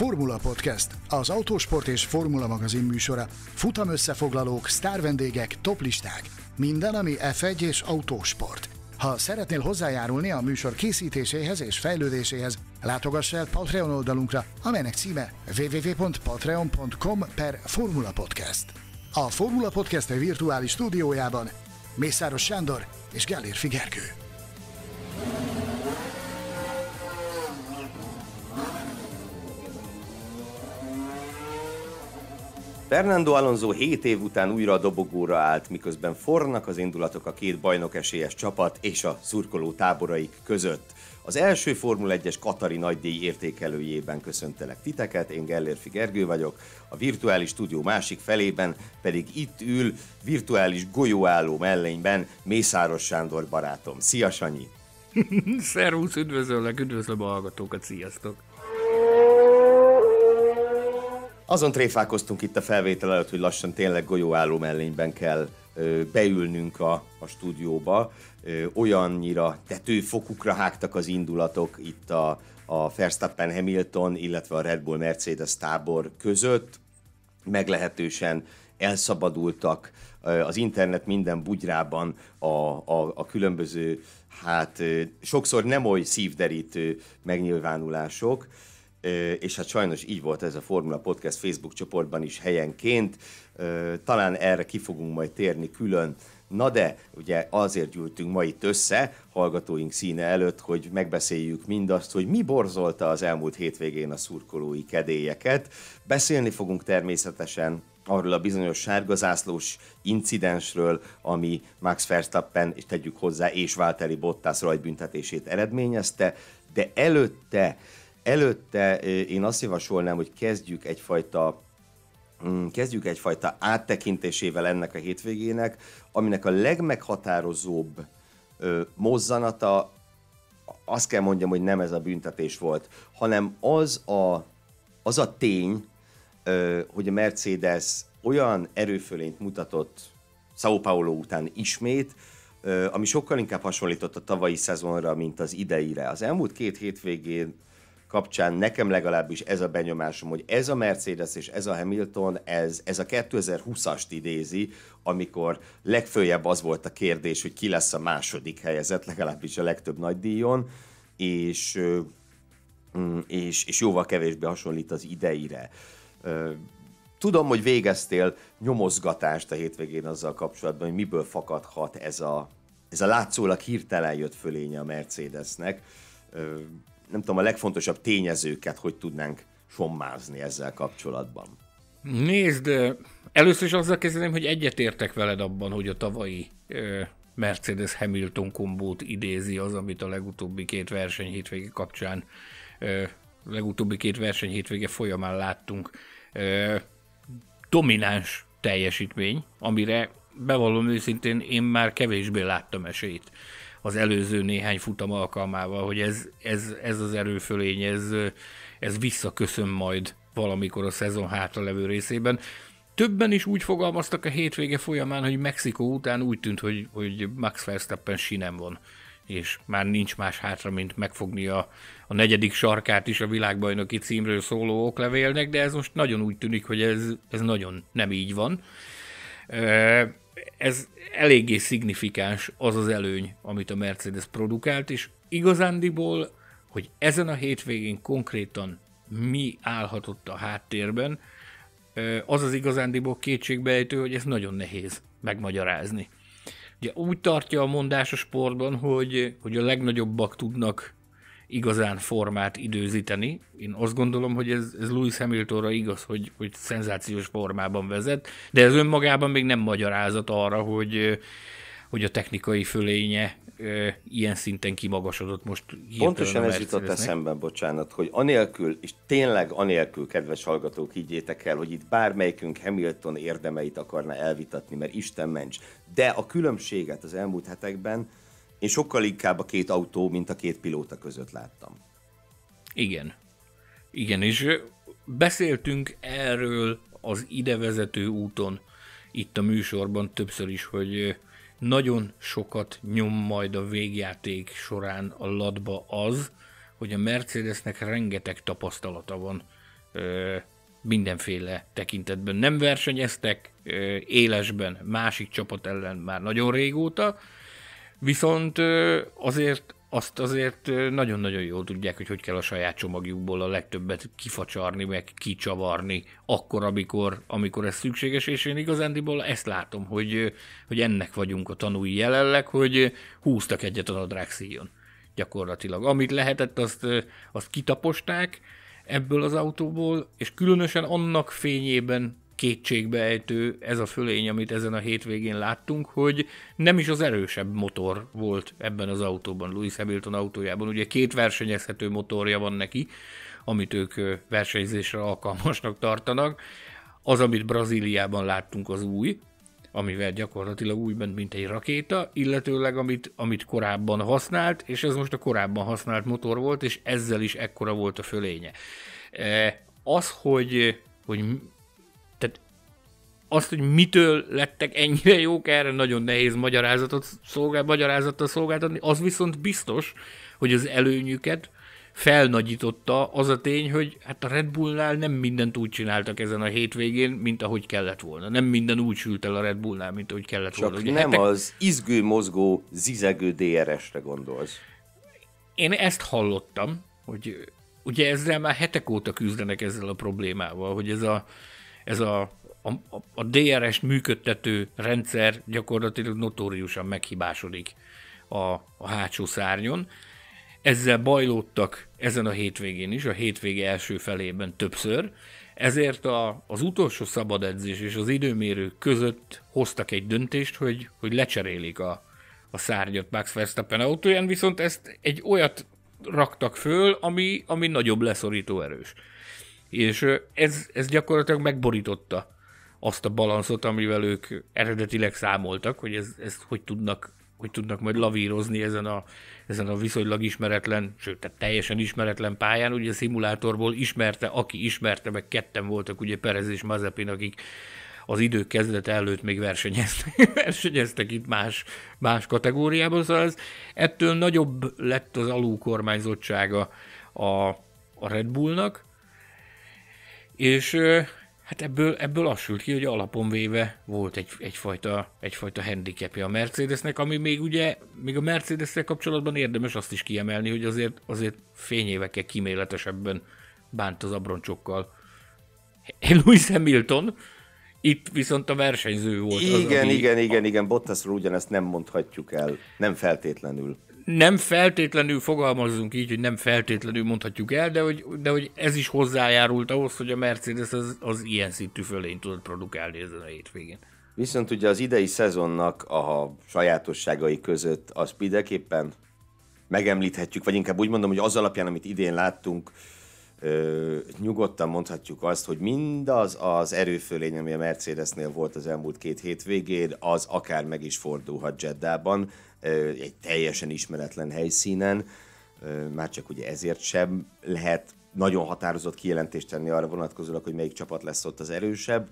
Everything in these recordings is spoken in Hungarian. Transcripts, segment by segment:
Formula Podcast, az autósport és formula magazin műsora. Futam összefoglalók, sztárvendégek, toplisták. Minden, ami F1 és autósport. Ha szeretnél hozzájárulni a műsor készítéséhez és fejlődéséhez, látogass el Patreon oldalunkra, amelynek címe www.patreon.com per Formula Podcast. A Formula Podcast virtuális stúdiójában Mészáros Sándor és Gellér Figerkő. Fernando Alonso 7 év után újra a dobogóra állt, miközben fornak az indulatok a két bajnok esélyes csapat és a szurkoló táboraik között. Az első Formula 1-es Katari nagydíj értékelőjében köszöntelek titeket, én Gellérfi Gergő vagyok, a virtuális stúdió másik felében pedig itt ül virtuális golyóálló mellényben Mészáros Sándor barátom. Szia Sanyi! Szervusz, üdvözöllek, üdvözlöm a hallgatókat, sziasztok! Azon tréfálkoztunk itt a felvétel előtt, hogy lassan tényleg golyóálló mellényben kell ö, beülnünk a, a stúdióba. Ö, olyannyira tetőfokukra hágtak az indulatok itt a, a Verstappen Hamilton, illetve a Red Bull Mercedes tábor között. Meglehetősen elszabadultak az internet minden bugyrában a, a, a különböző, hát sokszor nem oly szívderítő megnyilvánulások és hát sajnos így volt ez a Formula Podcast Facebook csoportban is helyenként. Talán erre ki fogunk majd térni külön. Na de, ugye azért gyűltünk ma itt össze, hallgatóink színe előtt, hogy megbeszéljük mindazt, hogy mi borzolta az elmúlt hétvégén a szurkolói kedélyeket. Beszélni fogunk természetesen arról a bizonyos sárgazászlós incidensről, ami Max Verstappen, és tegyük hozzá, és Válteri Bottas rajtbüntetését eredményezte, de előtte Előtte eh, én azt javasolnám, hogy kezdjük egyfajta mm, kezdjük egyfajta áttekintésével ennek a hétvégének, aminek a legmeghatározóbb mozzanata, azt kell mondjam, hogy nem ez a büntetés volt, hanem az a, az a tény, hogy a Mercedes olyan erőfölényt mutatott São Paulo után ismét, ami sokkal inkább hasonlított a tavalyi szezonra, mint az ideire. Az elmúlt két hétvégén kapcsán nekem legalábbis ez a benyomásom, hogy ez a Mercedes és ez a Hamilton, ez, ez a 2020-ast idézi, amikor legfőjebb az volt a kérdés, hogy ki lesz a második helyezett, legalábbis a legtöbb díjon, és, mm, és, és jóval kevésbé hasonlít az ideire. Tudom, hogy végeztél nyomozgatást a hétvégén azzal kapcsolatban, hogy miből fakadhat ez a, ez a látszólag hirtelen jött fölénye a Mercedesnek nem tudom, a legfontosabb tényezőket hogy tudnánk sommázni ezzel kapcsolatban? Nézd, először is azzal kezdeném, hogy egyetértek veled abban, hogy a tavalyi Mercedes Hamilton kombót idézi az, amit a legutóbbi két verseny hétvége kapcsán, legutóbbi két verseny hétvége folyamán láttunk. Domináns teljesítmény, amire bevallom őszintén én már kevésbé láttam esélyt az előző néhány futam alkalmával, hogy ez, ez, ez az erőfölény, ez, ez visszaköszön majd valamikor a szezon hátra levő részében. Többen is úgy fogalmaztak a hétvége folyamán, hogy Mexikó után úgy tűnt, hogy, hogy Max Verstappen sinem van, és már nincs más hátra, mint megfogni a, a negyedik sarkát is a világbajnoki címről szóló oklevélnek, de ez most nagyon úgy tűnik, hogy ez, ez nagyon nem így van ez eléggé szignifikáns az az előny, amit a Mercedes produkált, és igazándiból, hogy ezen a hétvégén konkrétan mi állhatott a háttérben, az az igazándiból kétségbejtő, hogy ez nagyon nehéz megmagyarázni. Ugye úgy tartja a mondás a sportban, hogy, hogy a legnagyobbak tudnak igazán formát időzíteni. Én azt gondolom, hogy ez, ez Lewis Hamiltonra igaz, hogy, hogy szenzációs formában vezet, de ez önmagában még nem magyarázat arra, hogy, hogy a technikai fölénye ilyen szinten kimagasodott most. Pontosan ez jutott eszembe, bocsánat, hogy anélkül, és tényleg anélkül, kedves hallgatók, higgyétek el, hogy itt bármelyikünk Hamilton érdemeit akarna elvitatni, mert Isten ments. De a különbséget az elmúlt hetekben én sokkal inkább a két autó, mint a két pilóta között láttam. Igen. Igen, és beszéltünk erről az idevezető úton itt a műsorban többször is, hogy nagyon sokat nyom majd a végjáték során a latba az, hogy a Mercedesnek rengeteg tapasztalata van ö, mindenféle tekintetben. Nem versenyeztek ö, élesben másik csapat ellen már nagyon régóta, Viszont azért azt azért nagyon-nagyon jól tudják, hogy hogy kell a saját csomagjukból a legtöbbet kifacsarni, meg kicsavarni, akkor, amikor, amikor ez szükséges, és én igazándiból ezt látom, hogy, hogy ennek vagyunk a tanúi jelenleg, hogy húztak egyet a nadrág szíjon gyakorlatilag. Amit lehetett, azt, azt kitaposták ebből az autóból, és különösen annak fényében kétségbeejtő ez a fölény, amit ezen a hétvégén láttunk, hogy nem is az erősebb motor volt ebben az autóban, Lewis Hamilton autójában. Ugye két versenyezhető motorja van neki, amit ők versenyzésre alkalmasnak tartanak. Az, amit Brazíliában láttunk, az új, amivel gyakorlatilag úgy ment, mint egy rakéta, illetőleg amit, amit korábban használt, és ez most a korábban használt motor volt, és ezzel is ekkora volt a fölénye. Az, hogy, hogy azt, hogy mitől lettek ennyire jók, erre nagyon nehéz magyarázatot szolgál, magyarázattal szolgáltatni. Az viszont biztos, hogy az előnyüket felnagyította az a tény, hogy hát a Red Bullnál nem mindent úgy csináltak ezen a hétvégén, mint ahogy kellett volna. Nem minden úgy sült el a Red Bullnál, mint ahogy kellett Csak volna. Ugye nem hetek... az izgő, mozgó, zizegő DRS-re gondolsz. Én ezt hallottam, hogy ugye ezzel már hetek óta küzdenek ezzel a problémával, hogy ez a, ez a a, a, a DRS működtető rendszer gyakorlatilag notóriusan meghibásodik a, a hátsó szárnyon. Ezzel bajlódtak ezen a hétvégén is, a hétvége első felében többször, ezért a, az utolsó szabad edzés és az időmérő között hoztak egy döntést, hogy, hogy lecserélik a, a szárnyat Max Verstappen autóján, viszont ezt egy olyat raktak föl, ami, ami nagyobb leszorító erős. És ez, ez gyakorlatilag megborította azt a balanszot, amivel ők eredetileg számoltak, hogy ez, ezt hogy tudnak, hogy tudnak majd lavírozni ezen a, ezen a viszonylag ismeretlen, sőt, tehát teljesen ismeretlen pályán. Ugye a szimulátorból ismerte, aki ismerte, meg ketten voltak, ugye Perez és Mazepin, akik az idők kezdete előtt még versenyeztek, versenyeztek itt más, más kategóriában, szóval ez, ettől nagyobb lett az alulkormányzottsága a, a Red Bullnak, és Hát ebből, ebből az sült ki, hogy alapon véve volt egy, egyfajta, egyfajta handicapja a Mercedesnek, ami még ugye, még a mercedes kapcsolatban érdemes azt is kiemelni, hogy azért, azért fényévekkel kiméletesebben bánt az abroncsokkal. Lewis Hamilton, itt viszont a versenyző volt. Igen, az, igen, igen, igen, Bottasról ugyanezt nem mondhatjuk el, nem feltétlenül nem feltétlenül fogalmazunk így, hogy nem feltétlenül mondhatjuk el, de hogy, de hogy ez is hozzájárult ahhoz, hogy a Mercedes az, az ilyen szintű fölény tudott produkálni ezen a hétvégén. Viszont ugye az idei szezonnak a sajátosságai között az mindenképpen megemlíthetjük, vagy inkább úgy mondom, hogy az alapján, amit idén láttunk, ö, nyugodtan mondhatjuk azt, hogy mindaz az erőfölény, ami a Mercedesnél volt az elmúlt két hétvégén, az akár meg is fordulhat Jeddában, egy teljesen ismeretlen helyszínen, már csak ugye ezért sem lehet nagyon határozott kijelentést tenni arra vonatkozólag, hogy melyik csapat lesz ott az erősebb.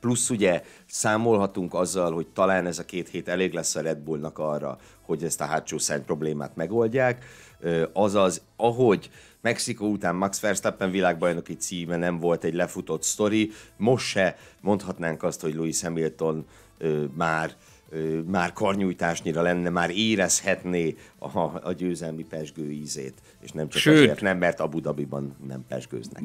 Plusz ugye számolhatunk azzal, hogy talán ez a két hét elég lesz a Red Bullnak arra, hogy ezt a hátsó szárny problémát megoldják. Azaz, ahogy Mexikó után Max Verstappen világbajnoki címe nem volt egy lefutott sztori, most se mondhatnánk azt, hogy Louis Hamilton már már karnyújtásnyira lenne, már érezhetné a, a győzelmi pesgő ízét, és nem csak Sőt, azért nem, mert Abu Dhabiban nem pesgőznek.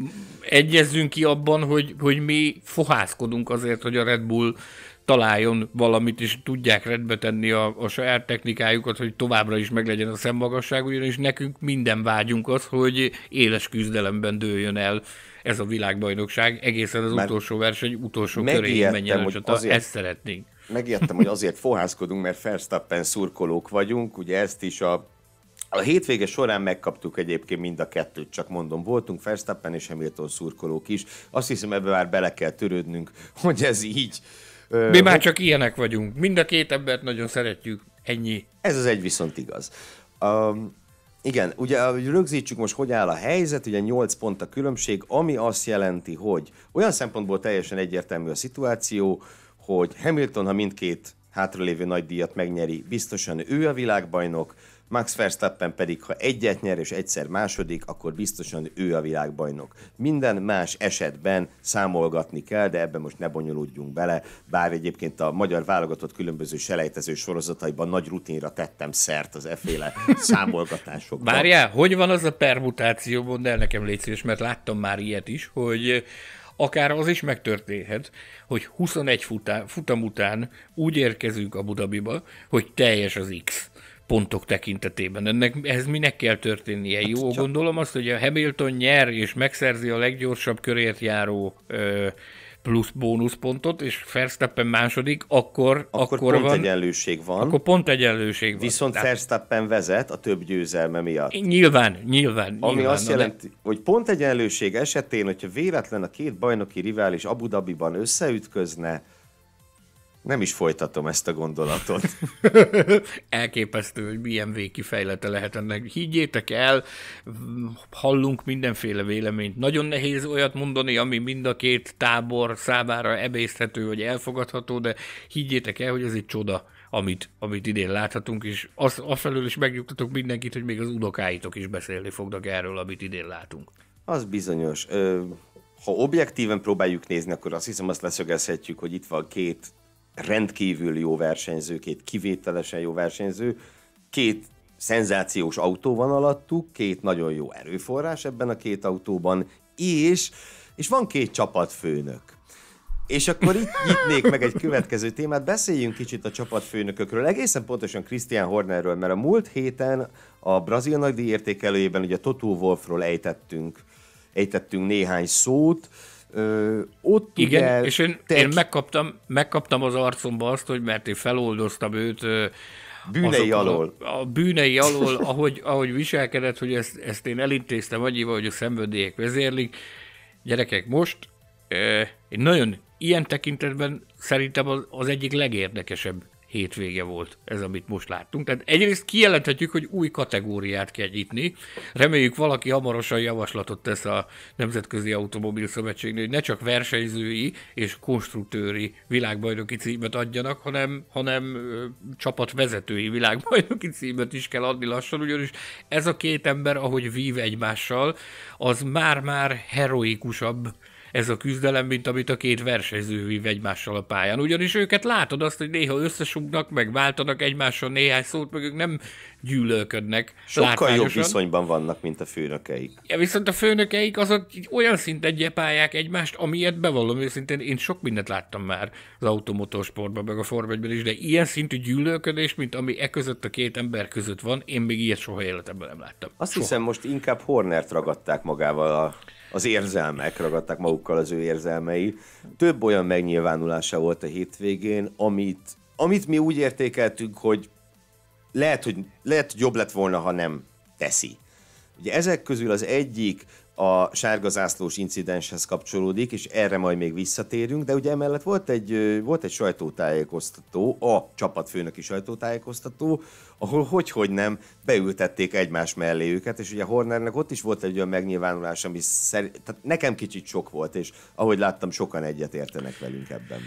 Egyezzünk ki abban, hogy, hogy mi fohászkodunk azért, hogy a Red Bull találjon valamit, és tudják redbe tenni a, a saját technikájukat, hogy továbbra is meglegyen a szemmagasság, ugyanis nekünk minden vágyunk az, hogy éles küzdelemben dőljön el ez a világbajnokság, egészen az Már utolsó verseny utolsó körében, menjen a csata, azért... ezt szeretnénk megijedtem, hogy azért fohászkodunk, mert Ferstappen szurkolók vagyunk, ugye ezt is a a hétvége során megkaptuk egyébként mind a kettőt, csak mondom, voltunk Ferstappen és Hamilton szurkolók is. Azt hiszem, ebbe már bele kell törődnünk, hogy ez így. Mi már csak ilyenek vagyunk. Mind a két embert nagyon szeretjük. Ennyi. Ez az egy viszont igaz. Um, igen, ugye rögzítsük most, hogy áll a helyzet, ugye 8 pont a különbség, ami azt jelenti, hogy olyan szempontból teljesen egyértelmű a szituáció, hogy Hamilton, ha mindkét hátralévő nagy díjat megnyeri, biztosan ő a világbajnok, Max Verstappen pedig, ha egyet nyer és egyszer második, akkor biztosan ő a világbajnok. Minden más esetben számolgatni kell, de ebben most ne bonyolódjunk bele, bár egyébként a magyar válogatott különböző selejtező sorozataiban nagy rutinra tettem szert az eféle számolgatásokban. Várjál, hogy van az a permutáció, mondd el nekem légy szíves, mert láttam már ilyet is, hogy akár az is megtörténhet, hogy 21 futá, futam után úgy érkezünk a Budabiba, hogy teljes az X pontok tekintetében. Ennek, ez minek kell történnie? Hát Jó, csak... gondolom azt, hogy a Hamilton nyer és megszerzi a leggyorsabb körért járó ö, plusz bónuszpontot, és Fersztappen második, akkor, akkor, akkor pont van, egyenlőség van. Akkor pont egyenlőség van. Viszont Tehát... Fersztappen vezet a több győzelme miatt. Nyilván, nyilván. Ami nyilván, azt jelenti, de... hogy pont egyenlőség esetén, hogyha véletlen a két bajnoki rivális Abu Dhabiban összeütközne, nem is folytatom ezt a gondolatot. Elképesztő, hogy milyen végkifejlete lehet ennek. Higgyétek el, hallunk mindenféle véleményt. Nagyon nehéz olyat mondani, ami mind a két tábor számára ebészhető vagy elfogadható, de higgyétek el, hogy ez egy csoda amit, amit idén láthatunk, és azt, afelől is megnyugtatok mindenkit, hogy még az unokáitok is beszélni fognak erről, amit idén látunk. Az bizonyos. Ö, ha objektíven próbáljuk nézni, akkor azt hiszem azt leszögezhetjük, hogy itt van két rendkívül jó versenyző, két kivételesen jó versenyző, két szenzációs autó van alattuk, két nagyon jó erőforrás ebben a két autóban, és, és van két csapatfőnök. És akkor itt nyitnék meg egy következő témát, beszéljünk kicsit a csapatfőnökökről, egészen pontosan Christian Hornerről, mert a múlt héten a brazil nagydíj értékelőjében ugye Totó Wolfról ejtettünk, ejtettünk néhány szót, Ö, ott Igen, ugye, és én, te... én megkaptam, megkaptam az arcomba azt, hogy mert én feloldoztam őt ö, Bűnei azok, alól. A, a bűnei alól, ahogy, ahogy viselkedett, hogy ezt, ezt én elintéztem annyival, hogy a szenvedélyek vezérlik. Gyerekek, most én nagyon ilyen tekintetben szerintem az, az egyik legérdekesebb hétvége volt ez, amit most láttunk. Tehát egyrészt kijelenthetjük, hogy új kategóriát kell nyitni. Reméljük valaki hamarosan javaslatot tesz a Nemzetközi Automobil Szövetségnél, hogy ne csak versenyzői és konstruktőri világbajnoki címet adjanak, hanem, hanem csapatvezetői világbajnoki címet is kell adni lassan, ugyanis ez a két ember, ahogy vív egymással, az már-már heroikusabb ez a küzdelem, mint amit a két versenyző vív egymással a pályán. Ugyanis őket látod azt, hogy néha összesugnak, meg váltanak egymással néhány szót, meg ők nem gyűlölködnek. Sokkal jobb viszonyban vannak, mint a főnökeik. Ja, viszont a főnökeik azok olyan szinten gyepálják egymást, amilyet bevallom őszintén, én sok mindent láttam már az automotorsportban, meg a formegyben is, de ilyen szintű gyűlölködés, mint ami e között a két ember között van, én még ilyet soha életemben nem láttam. Azt soha. hiszem, most inkább Hornert ragadták magával a az érzelmek ragadták magukkal az ő érzelmei. Több olyan megnyilvánulása volt a hétvégén, amit, amit mi úgy értékeltünk, hogy lehet, hogy lehet, hogy jobb lett volna, ha nem teszi. Ugye ezek közül az egyik a sárga zászlós incidenshez kapcsolódik, és erre majd még visszatérünk, de ugye emellett volt egy, volt egy sajtótájékoztató, a csapatfőnöki sajtótájékoztató, ahol hogy, hogy nem beültették egymás mellé őket, és ugye Hornernek ott is volt egy olyan megnyilvánulás, ami szer... tehát nekem kicsit sok volt, és ahogy láttam, sokan egyet értenek velünk ebben.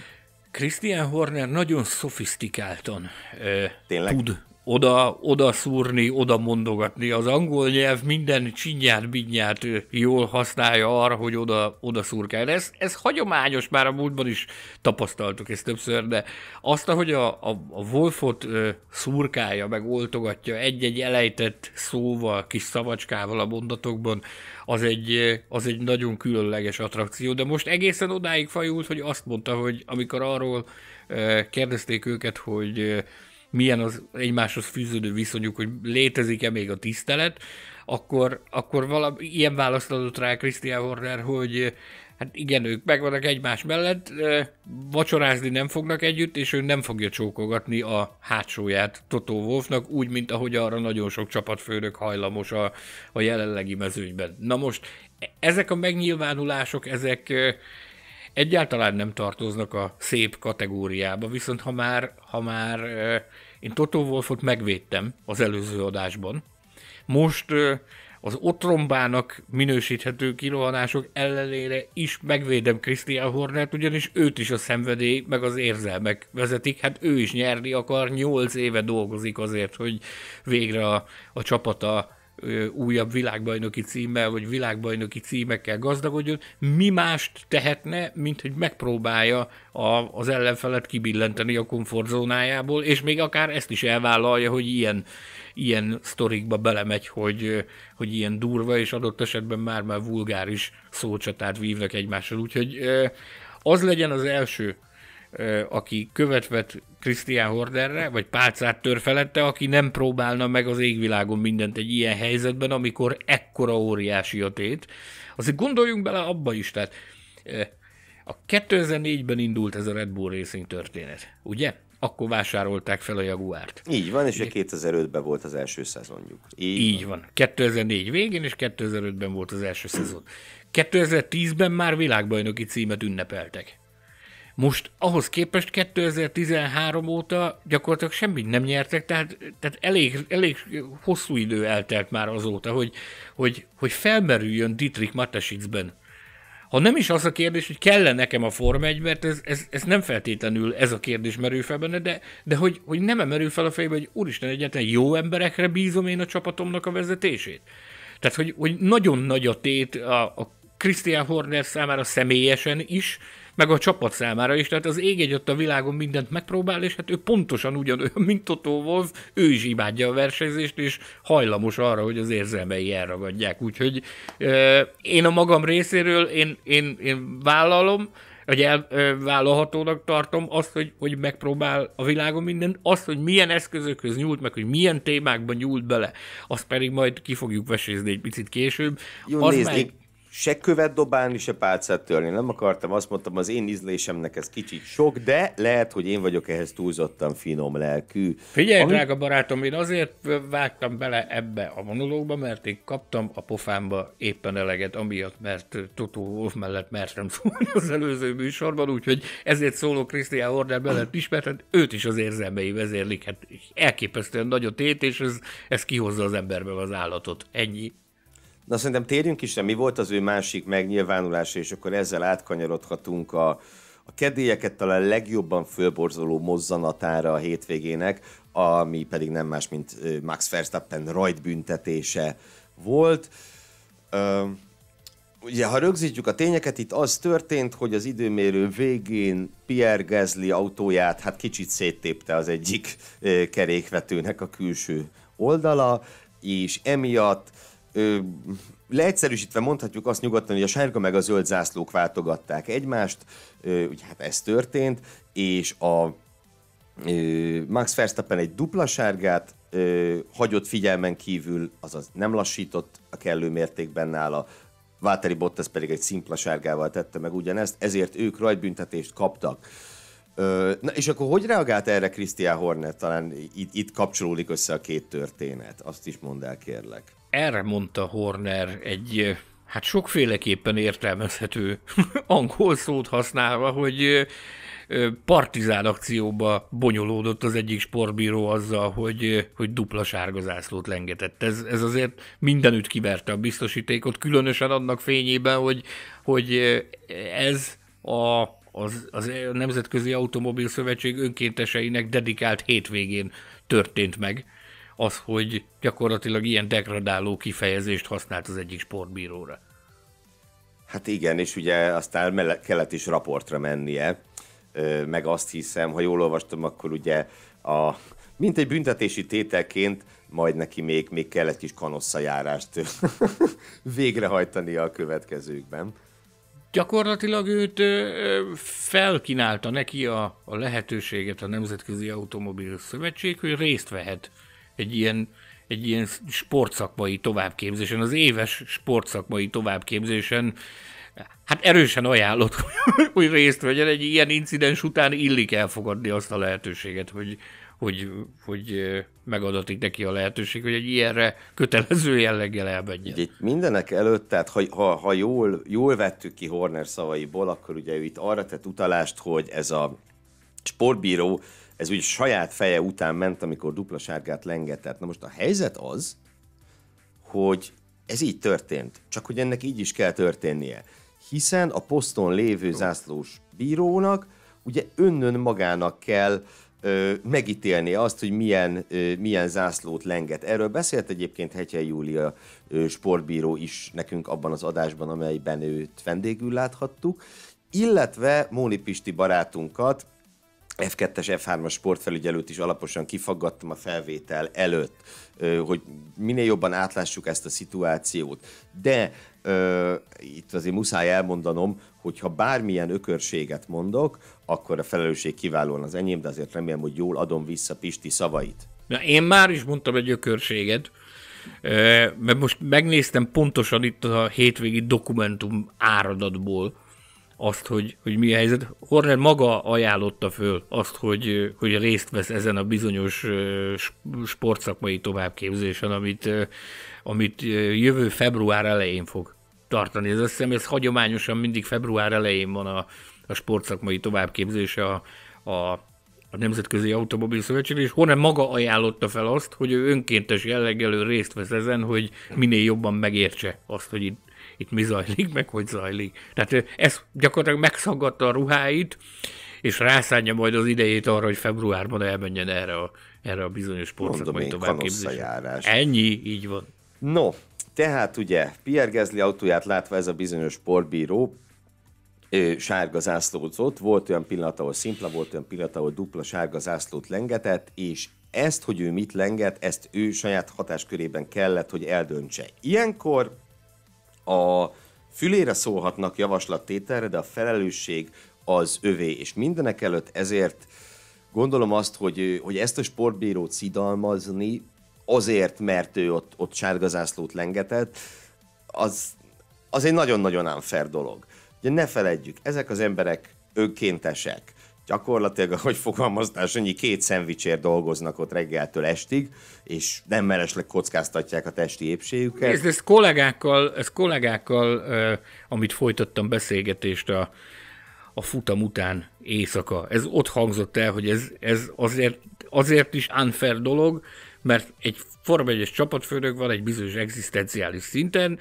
Christian Horner nagyon szofisztikáltan ö, tud oda, oda szúrni, oda mondogatni. Az angol nyelv minden csinyát, binyát jól használja arra, hogy oda, oda szúrkál. Ez, ez hagyományos, már a múltban is tapasztaltuk ezt többször, de azt, ahogy a, a, a Wolfot szurkálja, meg oltogatja egy-egy elejtett szóval, kis szavacskával a mondatokban, az egy, az egy nagyon különleges attrakció, de most egészen odáig fajult, hogy azt mondta, hogy amikor arról kérdezték őket, hogy milyen az egymáshoz fűződő viszonyuk, hogy létezik-e még a tisztelet, akkor, akkor valami, ilyen választ adott rá Christian Horner, hogy eh, hát igen, ők megvannak egymás mellett, eh, vacsorázni nem fognak együtt, és ő nem fogja csókogatni a hátsóját Totó Wolfnak, úgy, mint ahogy arra nagyon sok csapatfőnök hajlamos a, a jelenlegi mezőnyben. Na most, e-, ezek a megnyilvánulások, ezek eh, egyáltalán nem tartoznak a szép kategóriába, viszont ha már, ha már én Toto Wolfot megvédtem az előző adásban, most az otrombának minősíthető kilohanások ellenére is megvédem Christian Hornert, ugyanis őt is a szenvedély, meg az érzelmek vezetik, hát ő is nyerni akar, nyolc éve dolgozik azért, hogy végre a, a csapata újabb világbajnoki címmel, vagy világbajnoki címekkel gazdagodjon, mi mást tehetne, mint hogy megpróbálja a, az ellenfelet kibillenteni a komfortzónájából, és még akár ezt is elvállalja, hogy ilyen, ilyen sztorikba belemegy, hogy, hogy ilyen durva, és adott esetben már-már vulgáris szócsatát vívnak egymással. Úgyhogy az legyen az első aki követvet Krisztián Horderre, vagy pálcát tör felette, aki nem próbálna meg az égvilágon mindent egy ilyen helyzetben, amikor ekkora óriási a tét. Azért gondoljunk bele abba is, tehát a 2004-ben indult ez a Red Bull Racing történet, ugye? Akkor vásárolták fel a Jaguárt. Így van, és a 2005-ben volt az első szezonjuk. Így, így van. van. 2004 végén, és 2005-ben volt az első szezon. 2010-ben már világbajnoki címet ünnepeltek. Most ahhoz képest 2013 óta gyakorlatilag semmit nem nyertek, tehát, tehát elég, elég hosszú idő eltelt már azóta, hogy, hogy, hogy felmerüljön Dietrich Matasicben. Ha nem is az a kérdés, hogy kell nekem a forma, 1, mert ez, ez, ez, nem feltétlenül ez a kérdés merül fel benne, de, de hogy, hogy nem merül fel a fejbe, hogy úristen, egyetlen jó emberekre bízom én a csapatomnak a vezetését. Tehát, hogy, hogy nagyon nagy a tét a, a Christian Horner számára személyesen is, meg a csapat számára is. Tehát az ég egy ott a világon mindent megpróbál, és hát ő pontosan ugyanolyan, mint Totó Wolf, ő is imádja a versenyzést, és hajlamos arra, hogy az érzelmei elragadják. Úgyhogy én a magam részéről én, én, én vállalom, hogy elvállalhatónak tartom azt, hogy, hogy megpróbál a világon minden, azt, hogy milyen eszközökhöz nyúlt meg, hogy milyen témákban nyúlt bele, azt pedig majd ki fogjuk vesézni egy picit később. Jó, az nézd, meg se követ dobálni, se pálcát törni. Nem akartam, azt mondtam, az én ízlésemnek ez kicsit sok, de lehet, hogy én vagyok ehhez túlzottan finom lelkű. Figyelj, Ami... drága barátom, én azért vágtam bele ebbe a monológba, mert én kaptam a pofámba éppen eleget, amiatt, mert Totó Wolf mellett mertem szólni az előző műsorban, úgyhogy ezért szóló Krisztián Horner mellett is, mert hát őt is az érzelmei vezérlik. Hát elképesztően nagy a tét, és ez, ez kihozza az emberbe az állatot. Ennyi. Na szerintem térjünk is, de mi volt az ő másik megnyilvánulása, és akkor ezzel átkanyarodhatunk a, a kedélyeket talán legjobban fölborzoló mozzanatára a hétvégének, ami pedig nem más, mint Max Verstappen rajt büntetése volt. ugye, ha rögzítjük a tényeket, itt az történt, hogy az időmérő végén Pierre Gasly autóját hát kicsit széttépte az egyik kerékvetőnek a külső oldala, és emiatt ö, leegyszerűsítve mondhatjuk azt nyugodtan, hogy a sárga meg a zöld zászlók váltogatták egymást, ö, ugye hát ez történt, és a ö, Max Verstappen egy dupla sárgát ö, hagyott figyelmen kívül, azaz nem lassított a kellő mértékben nála, Váteri Bottas pedig egy szimpla sárgával tette meg ugyanezt, ezért ők rajtbüntetést kaptak. Ö, na és akkor hogy reagált erre Christian Horner? Talán itt, itt kapcsolódik össze a két történet. Azt is mondd el, kérlek. Erre mondta Horner egy hát sokféleképpen értelmezhető angol szót használva, hogy partizán akcióba bonyolódott az egyik sportbíró azzal, hogy, hogy dupla sárga zászlót lengetett. Ez, ez azért mindenütt kiverte a biztosítékot, különösen annak fényében, hogy, hogy ez a az, az Nemzetközi Automobil Szövetség önkénteseinek dedikált hétvégén történt meg az, hogy gyakorlatilag ilyen degradáló kifejezést használt az egyik sportbíróra. Hát igen, és ugye aztán kellett is raportra mennie, meg azt hiszem, ha jól olvastam, akkor ugye a, mint egy büntetési tételként majd neki még, még kellett is kanosszajárást végrehajtani a következőkben. Gyakorlatilag őt felkínálta neki a, a lehetőséget a Nemzetközi Automobil Szövetség, hogy részt vehet egy ilyen, egy ilyen sportszakmai továbbképzésen, az éves sportszakmai továbbképzésen, hát erősen ajánlott, hogy részt vegyen, egy ilyen incidens után illik elfogadni azt a lehetőséget, hogy, hogy, hogy megadatik neki a lehetőség, hogy egy ilyenre kötelező jelleggel elmenjen. Itt mindenek előtt, tehát ha, ha, ha jól, jól vettük ki Horner szavaiból, akkor ugye ő itt arra tett utalást, hogy ez a sportbíró ez úgy saját feje után ment, amikor dupla sárgát lengetett. Na most a helyzet az, hogy ez így történt, csak hogy ennek így is kell történnie. Hiszen a poszton lévő zászlós bírónak ugye önnön magának kell ö, megítélni azt, hogy milyen, ö, milyen zászlót lenget. Erről beszélt egyébként Hetye Júlia ö, sportbíró is nekünk abban az adásban, amelyben őt vendégül láthattuk, illetve Móni Pisti barátunkat, F2-es, F3-as sportfelügyelőt is alaposan kifaggattam a felvétel előtt, hogy minél jobban átlássuk ezt a szituációt. De itt azért muszáj elmondanom, hogy ha bármilyen ökörséget mondok, akkor a felelősség kiválóan az enyém, de azért remélem, hogy jól adom vissza Pisti szavait. Na, én már is mondtam egy ökörséget, mert most megnéztem pontosan itt a hétvégi dokumentum áradatból, azt, hogy, hogy mi a helyzet. Horner maga ajánlotta föl azt, hogy, hogy részt vesz ezen a bizonyos sportszakmai továbbképzésen, amit, amit jövő február elején fog tartani. Ez azt hiszem, ez hagyományosan mindig február elején van a, a sportszakmai továbbképzés a, a, a Nemzetközi Automobil Szövetség, és Horner maga ajánlotta fel azt, hogy ő önkéntes jelleggel részt vesz ezen, hogy minél jobban megértse azt, hogy itt itt mi zajlik, meg hogy zajlik. Tehát ez gyakorlatilag megszaggatta a ruháit, és rászánja majd az idejét arra, hogy februárban elmenjen erre a, erre a bizonyos sportszakmai továbbképzésre. Ennyi, így van. No, tehát ugye Pierre Gasly autóját látva ez a bizonyos sportbíró ő, sárga ott, volt olyan pillanat, ahol szimpla, volt olyan pillanat, ahol dupla sárga zászlót lengetett, és ezt, hogy ő mit lenget, ezt ő saját hatáskörében kellett, hogy eldöntse. Ilyenkor a fülére szólhatnak javaslattételre, de a felelősség az övé, és mindenek előtt ezért gondolom azt, hogy, hogy ezt a sportbírót szidalmazni azért, mert ő ott, ott sárga zászlót lengetett, az, az egy nagyon-nagyon unfair dolog. Ugye ne feledjük, ezek az emberek önkéntesek gyakorlatilag, ahogy fogalmaztál, Sanyi, két szendvicsért dolgoznak ott reggeltől estig, és nem meresleg kockáztatják a testi épségüket. Ez, ez kollégákkal, ez kollégákkal amit folytattam beszélgetést a, a futam után éjszaka. Ez ott hangzott el, hogy ez, ez azért, azért is unfair dolog, mert egy Forma 1 csapatfőnök van egy bizonyos egzisztenciális szinten,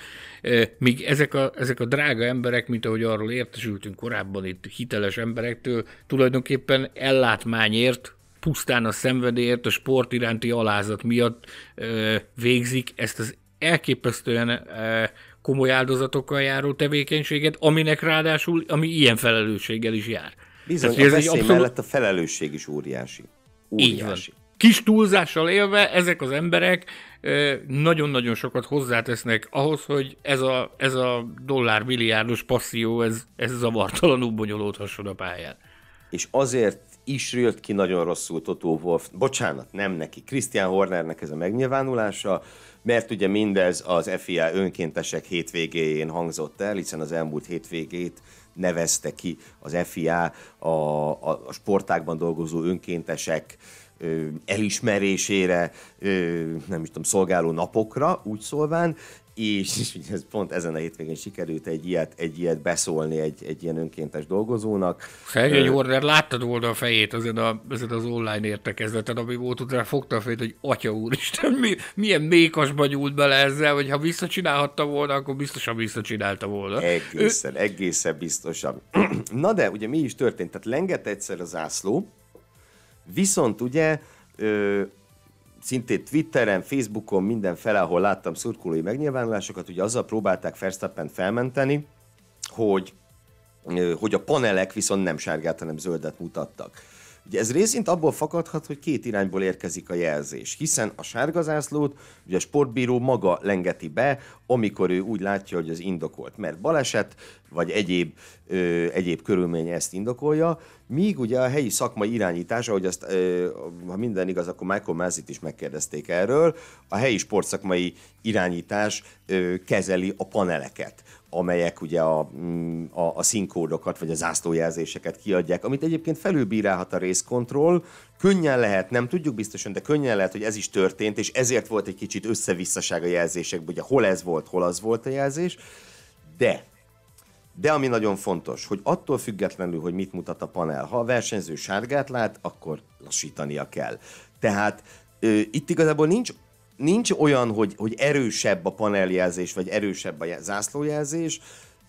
míg ezek a, ezek a drága emberek, mint ahogy arról értesültünk korábban itt hiteles emberektől, tulajdonképpen ellátmányért, pusztán a szenvedélyért, a sport iránti alázat miatt végzik ezt az elképesztően komoly áldozatokkal járó tevékenységet, aminek ráadásul, ami ilyen felelősséggel is jár. Bizony, Tehát, a ez egy abszolút... mellett a felelősség is óriási. óriási. Így van kis túlzással élve ezek az emberek nagyon-nagyon sokat hozzátesznek ahhoz, hogy ez a, ez a dollár milliárdos passzió, ez, ez zavartalanul bonyolódhasson a pályán. És azért is rült ki nagyon rosszul Totó Wolf, bocsánat, nem neki, Christian Hornernek ez a megnyilvánulása, mert ugye mindez az FIA önkéntesek hétvégéjén hangzott el, hiszen az elmúlt hétvégét nevezte ki az FIA a, a, a sportákban dolgozó önkéntesek elismerésére, nem is tudom, szolgáló napokra, úgy szólván, és, és ez pont ezen a hétvégén sikerült egy ilyet, egy ilyet beszólni egy, egy ilyen önkéntes dolgozónak. Ö... Horner, láttad volna a fejét ezen, a, ezen az online értekezleten, ami volt, utána fogta a fejét, hogy atya úristen, mi, milyen mékasba nyúlt bele ezzel, hogy ha visszacsinálhatta volna, akkor biztosan visszacsinálta volna. Egészen, Ö... egészen biztosan. Na de, ugye mi is történt? Tehát lenget egyszer az zászló, Viszont ugye ö, szintén Twitteren, Facebookon, mindenfele, ahol láttam szurkolói megnyilvánulásokat, ugye azzal próbálták Verstappen felmenteni, hogy, hogy a panelek viszont nem sárgát, hanem zöldet mutattak. Ugye ez részint abból fakadhat, hogy két irányból érkezik a jelzés, hiszen a sárga zászlót ugye a sportbíró maga lengeti be, amikor ő úgy látja, hogy az indokolt, mert baleset vagy egyéb, ö, egyéb körülmény ezt indokolja, míg ugye a helyi szakmai irányítás, ahogy azt, ö, ha minden igaz, akkor Michael Mazit is megkérdezték erről, a helyi sportszakmai irányítás ö, kezeli a paneleket amelyek ugye a, mm, a, a színkódokat vagy a zászlójelzéseket kiadják, amit egyébként felülbírálhat a részkontroll. Könnyen lehet, nem tudjuk biztosan, de könnyen lehet, hogy ez is történt, és ezért volt egy kicsit összevisszaság a jelzésekben, ugye hol ez volt, hol az volt a jelzés. De de ami nagyon fontos, hogy attól függetlenül, hogy mit mutat a panel, ha a versenyző sárgát lát, akkor lassítania kell. Tehát ö, itt igazából nincs nincs olyan, hogy, hogy erősebb a paneljelzés, vagy erősebb a zászlójelzés.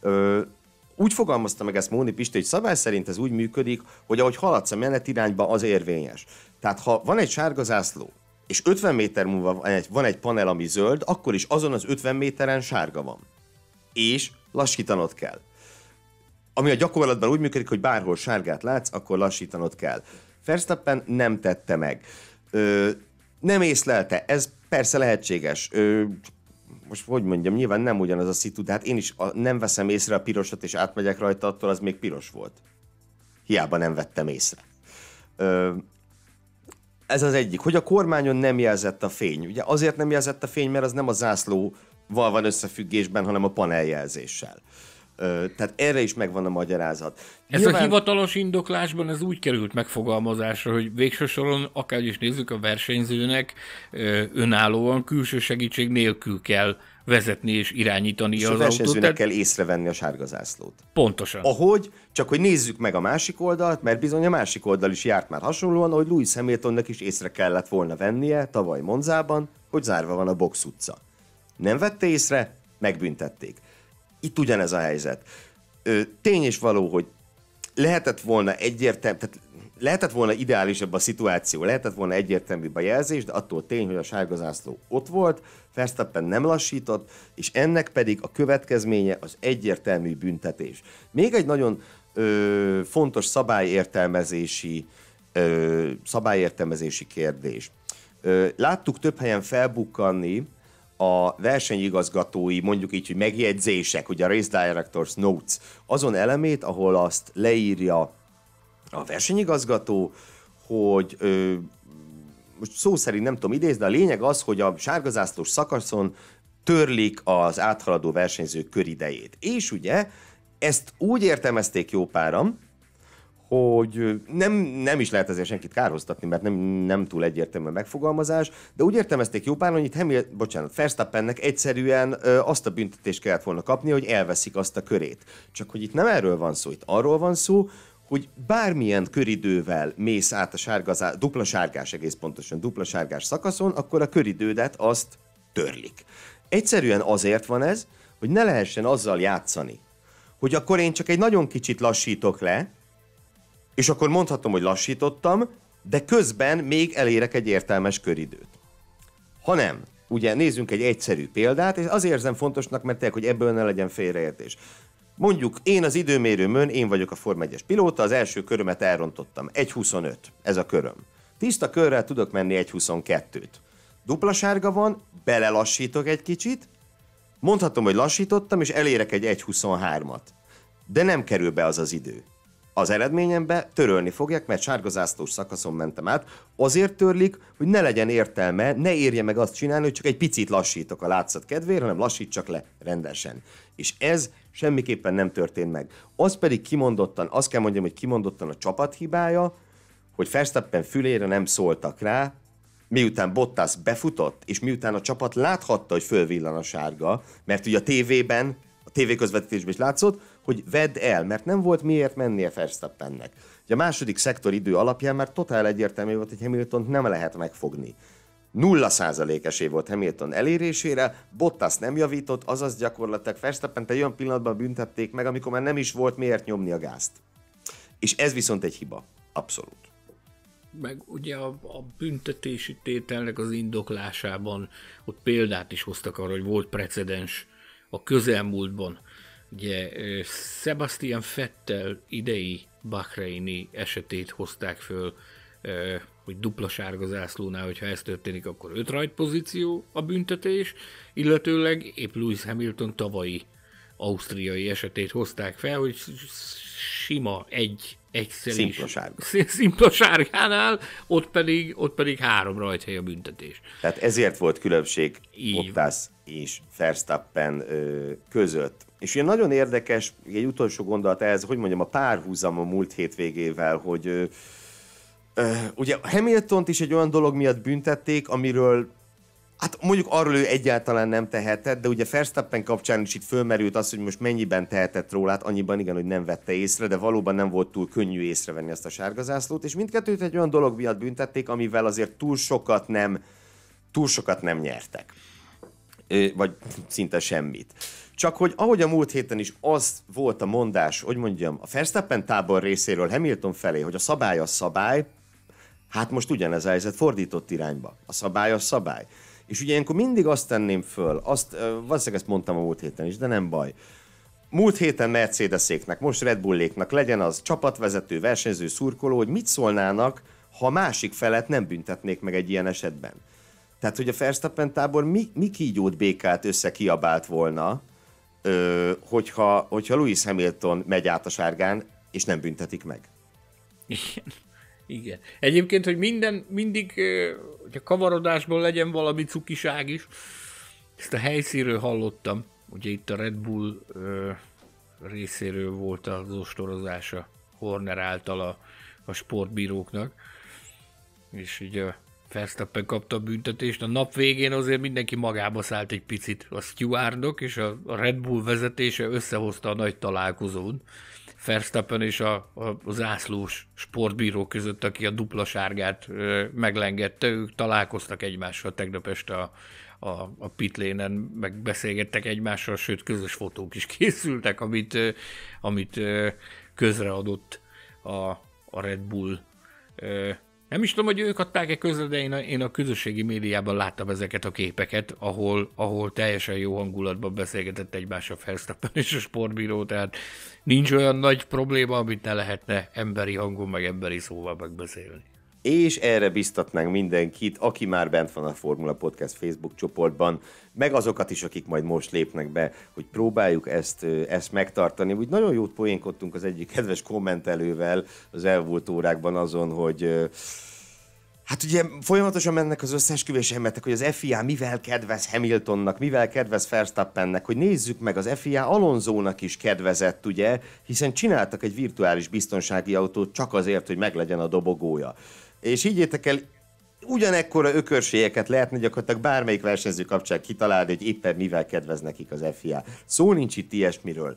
Ö, úgy fogalmazta meg ezt Móni Pisti, hogy szabály szerint ez úgy működik, hogy ahogy haladsz a menetirányba, az érvényes. Tehát ha van egy sárga zászló, és 50 méter múlva van egy, van egy panel, ami zöld, akkor is azon az 50 méteren sárga van. És lassítanod kell. Ami a gyakorlatban úgy működik, hogy bárhol sárgát látsz, akkor lassítanod kell. Verstappen nem tette meg. Ö, nem észlelte. Ez persze lehetséges. Ö, most hogy mondjam, nyilván nem ugyanaz a szitu, de hát én is a, nem veszem észre a pirosat, és átmegyek rajta, attól az még piros volt. Hiába nem vettem észre. Ö, ez az egyik, hogy a kormányon nem jelzett a fény. Ugye azért nem jelzett a fény, mert az nem a zászlóval van összefüggésben, hanem a paneljelzéssel. Ö, tehát erre is megvan a magyarázat. Ez Nyilván... a hivatalos indoklásban ez úgy került megfogalmazásra, hogy végső soron, akár is nézzük a versenyzőnek, önállóan külső segítség nélkül kell vezetni és irányítani és az autót. a versenyzőnek tehát... kell észrevenni a sárga zászlót. Pontosan. Ahogy, csak hogy nézzük meg a másik oldalt, mert bizony a másik oldal is járt már hasonlóan, hogy Louis Hamiltonnak is észre kellett volna vennie tavaly Monzában, hogy zárva van a box utca. Nem vette észre, megbüntették. Itt ugyanez a helyzet. Ö, tény és való, hogy lehetett volna egyértelmű, tehát lehetett volna ideálisabb a szituáció, lehetett volna egyértelműbb a jelzés, de attól tény, hogy a sárga zászló ott volt, Verstappen nem lassított, és ennek pedig a következménye az egyértelmű büntetés. Még egy nagyon ö, fontos szabályértelmezési, ö, szabályértelmezési kérdés. Ö, láttuk több helyen felbukkanni a versenyigazgatói, mondjuk így, hogy megjegyzések, ugye a Race Directors Notes, azon elemét, ahol azt leírja a versenyigazgató, hogy ö, most szó szerint nem tudom idézni, de a lényeg az, hogy a sárgazászlós szakaszon törlik az áthaladó versenyzők köridejét. És ugye ezt úgy értelmezték jó páram, hogy nem, nem is lehet ezért senkit kárhoztatni, mert nem, nem túl egyértelmű a megfogalmazás, de úgy értelmezték jó pár, hogy itt Hamil, bocsánat, Verstappennek egyszerűen ö, azt a büntetést kellett volna kapni, hogy elveszik azt a körét. Csak hogy itt nem erről van szó, itt arról van szó, hogy bármilyen köridővel mész át a sárga, dupla sárgás egész pontosan, dupla sárgás szakaszon, akkor a köridődet azt törlik. Egyszerűen azért van ez, hogy ne lehessen azzal játszani, hogy akkor én csak egy nagyon kicsit lassítok le, és akkor mondhatom, hogy lassítottam, de közben még elérek egy értelmes köridőt. Ha nem, ugye nézzünk egy egyszerű példát, és azért érzem fontosnak, mert tényleg, hogy ebből ne legyen félreértés. Mondjuk én az időmérőmön, én vagyok a Form 1-es pilóta, az első körömet elrontottam. 1.25, ez a köröm. Tiszta körrel tudok menni 1.22-t. Dupla sárga van, belelassítok egy kicsit, mondhatom, hogy lassítottam, és elérek egy 1.23-at. De nem kerül be az az idő az eredményembe törölni fogják, mert sárgazásztós szakaszon mentem át. Azért törlik, hogy ne legyen értelme, ne érje meg azt csinálni, hogy csak egy picit lassítok a látszat kedvéért, hanem lassítsak le rendesen. És ez semmiképpen nem történt meg. Az pedig kimondottan, azt kell mondjam, hogy kimondottan a csapat hibája, hogy Verstappen fülére nem szóltak rá, miután Bottas befutott, és miután a csapat láthatta, hogy fölvillan a sárga, mert ugye a tévében, a tévéközvetítésben közvetítésben is látszott, hogy vedd el, mert nem volt miért mennie Verstappennek. Ugye a második szektor idő alapján már totál egyértelmű volt, hogy Hamilton nem lehet megfogni. Nulla százalékesé volt Hamilton elérésére, Bottas nem javított, azaz gyakorlatilag Verstappen egy olyan pillanatban büntették meg, amikor már nem is volt miért nyomni a gázt. És ez viszont egy hiba. Abszolút. Meg ugye a, a büntetési tételnek az indoklásában ott példát is hoztak arra, hogy volt precedens a közelmúltban, Ugye Sebastian Fettel idei Bahreini esetét hozták föl, hogy dupla sárga zászlónál, hogyha ez történik, akkor öt rajt pozíció a büntetés, illetőleg épp Lewis Hamilton tavalyi ausztriai esetét hozták fel, hogy sima egy egyszer szimpla sárgánál, ott pedig, ott pedig három rajthely a büntetés. Tehát ezért volt különbség Így. Bottas és Verstappen között, és ugye nagyon érdekes, egy utolsó gondolat ez, hogy mondjam, a párhuzam a múlt hétvégével, hogy ö, ö, ugye Hamiltont is egy olyan dolog miatt büntették, amiről Hát mondjuk arról ő egyáltalán nem tehetett, de ugye Verstappen kapcsán is itt fölmerült az, hogy most mennyiben tehetett róla, hát annyiban igen, hogy nem vette észre, de valóban nem volt túl könnyű észrevenni ezt a zászlót, és mindkettőt egy olyan dolog miatt büntették, amivel azért túl sokat nem, túl sokat nem nyertek vagy szinte semmit. Csak hogy ahogy a múlt héten is az volt a mondás, hogy mondjam, a Fersteppen tábor részéről Hamilton felé, hogy a szabály a szabály, hát most ugyanez a helyzet fordított irányba. A szabály a szabály. És ugye ilyenkor mindig azt tenném föl, azt, valószínűleg ezt mondtam a múlt héten is, de nem baj. Múlt héten Mercedeséknek, most Red Bulléknak legyen az csapatvezető, versenyző, szurkoló, hogy mit szólnának, ha másik felet nem büntetnék meg egy ilyen esetben. Tehát, hogy a Ferstappen tábor mi, mi kígyót békát összekiabált volna, ö, hogyha, hogyha Lewis Hamilton megy át a sárgán, és nem büntetik meg. Igen. Igen. Egyébként, hogy minden, mindig hogy a kavarodásból legyen valami cukiság is, ezt a helyszíről hallottam. Ugye itt a Red Bull ö, részéről volt az ostorozása Horner által a, a sportbíróknak. És ugye Verstappen kapta a büntetést. A nap végén azért mindenki magába szállt egy picit. A stewardok és a Red Bull vezetése összehozta a nagy találkozón. Verstappen és a, a zászlós sportbíró között, aki a dupla sárgát ö, meglengette, ők találkoztak egymással tegnap este a, a, a pitlénen, meg beszélgettek egymással, sőt közös fotók is készültek, amit, ö, amit ö, közreadott a, a Red Bull ö, nem is tudom, hogy ők adták-e közre, de én a, én a közösségi médiában láttam ezeket a képeket, ahol, ahol teljesen jó hangulatban beszélgetett a Verstappen és a sportbíró, tehát nincs olyan nagy probléma, amit ne lehetne emberi hangon, meg emberi szóval megbeszélni és erre biztatnánk mindenkit, aki már bent van a Formula Podcast Facebook csoportban, meg azokat is, akik majd most lépnek be, hogy próbáljuk ezt, ezt megtartani. Úgy nagyon jót poénkodtunk az egyik kedves kommentelővel az elmúlt órákban azon, hogy Hát ugye folyamatosan mennek az összeesküvés elmetek, hogy az FIA mivel kedvez Hamiltonnak, mivel kedvez Verstappennek, hogy nézzük meg, az FIA Alonzónak is kedvezett, ugye, hiszen csináltak egy virtuális biztonsági autót csak azért, hogy meglegyen a dobogója. És higgyétek el, ugyanekkora ökörségeket lehetne gyakorlatilag bármelyik versenyző kapcsán kitalálni, hogy éppen mivel kedvez nekik az FIA. Szó nincs itt ilyesmiről.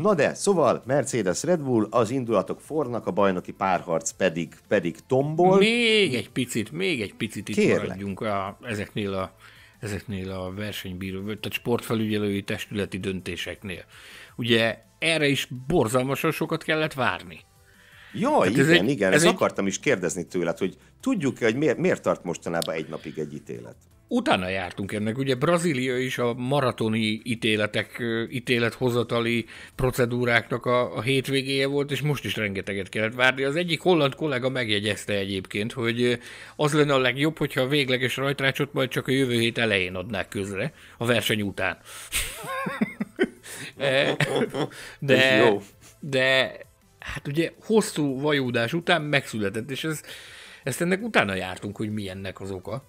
na de, szóval Mercedes Red Bull, az indulatok fornak, a bajnoki párharc pedig, pedig tombol. Még egy picit, még egy picit itt Kérlek. maradjunk a, ezeknél a ezeknél a versenybíró, tehát sportfelügyelői testületi döntéseknél. Ugye erre is borzalmasan sokat kellett várni. Ja, Tehát igen, ez egy, igen, ez ezt egy... akartam is kérdezni tőled, hogy tudjuk-e, hogy miért, miért tart mostanában egy napig egy ítélet? Utána jártunk ennek, ugye Brazília is a maratoni ítéletek, ítélethozatali procedúráknak a, a hétvégéje volt, és most is rengeteget kellett várni. Az egyik holland kollega megjegyezte egyébként, hogy az lenne a legjobb, hogyha a végleges rajtrácsot majd csak a jövő hét elején adnák közre, a verseny után. de, de hát ugye hosszú vajódás után megszületett, és ez, ezt ennek utána jártunk, hogy milyennek az oka.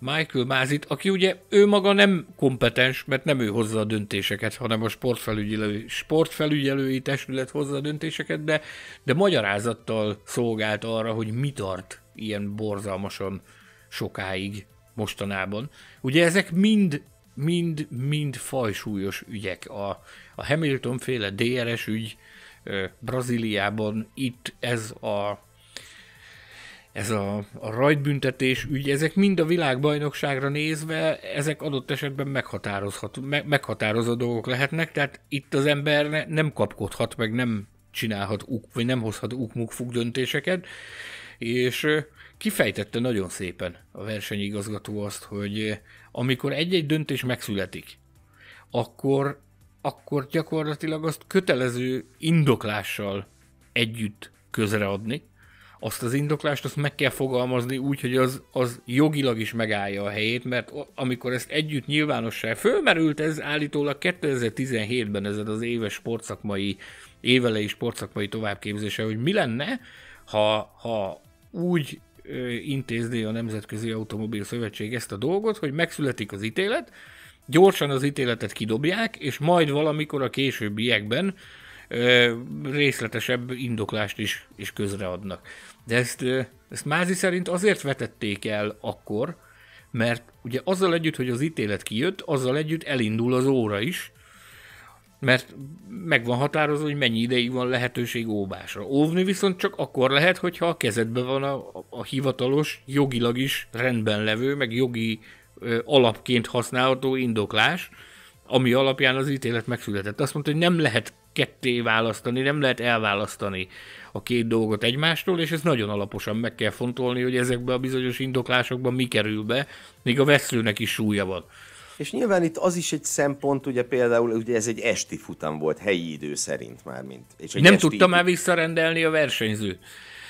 Michael Mázit, aki ugye ő maga nem kompetens, mert nem ő hozza a döntéseket, hanem a sportfelügyelői, sportfelügyelői testület hozza a döntéseket, de, de magyarázattal szolgált arra, hogy mi tart ilyen borzalmasan sokáig mostanában. Ugye ezek mind mind, mind fajsúlyos ügyek. A, a Hamilton féle DRS ügy, Brazíliában itt ez a ez a, a rajtbüntetés ügy, ezek mind a világbajnokságra nézve, ezek adott esetben meghatározhat, me, meghatározó dolgok lehetnek, tehát itt az ember nem kapkodhat, meg nem csinálhat, uk, vagy nem hozhat ukmukfuk döntéseket, és kifejtette nagyon szépen a versenyigazgató azt, hogy amikor egy-egy döntés megszületik, akkor akkor gyakorlatilag azt kötelező indoklással együtt közreadni. Azt az indoklást azt meg kell fogalmazni úgy, hogy az, az jogilag is megállja a helyét, mert amikor ezt együtt nyilvánossá fölmerült, ez állítólag 2017-ben ez az éves sportszakmai, évelei sportszakmai továbbképzése, hogy mi lenne, ha, ha úgy intézné a Nemzetközi Automobil Szövetség ezt a dolgot, hogy megszületik az ítélet, gyorsan az ítéletet kidobják, és majd valamikor a későbbiekben ö, részletesebb indoklást is, is közreadnak. De ezt, ö, ezt Mázi szerint azért vetették el akkor, mert ugye azzal együtt, hogy az ítélet kijött, azzal együtt elindul az óra is, mert meg van határozva, hogy mennyi ideig van lehetőség óvásra. Óvni viszont csak akkor lehet, hogyha a kezedben van a, a, a hivatalos, jogilag is rendben levő, meg jogi alapként használható indoklás, ami alapján az ítélet megszületett. Azt mondta, hogy nem lehet ketté választani, nem lehet elválasztani a két dolgot egymástól, és ez nagyon alaposan meg kell fontolni, hogy ezekbe a bizonyos indoklásokban mi kerül be, még a veszőnek is súlya van. És nyilván itt az is egy szempont, ugye például ugye ez egy esti futam volt, helyi idő szerint már, mint. És egy nem esti... tudta már visszarendelni a versenyző.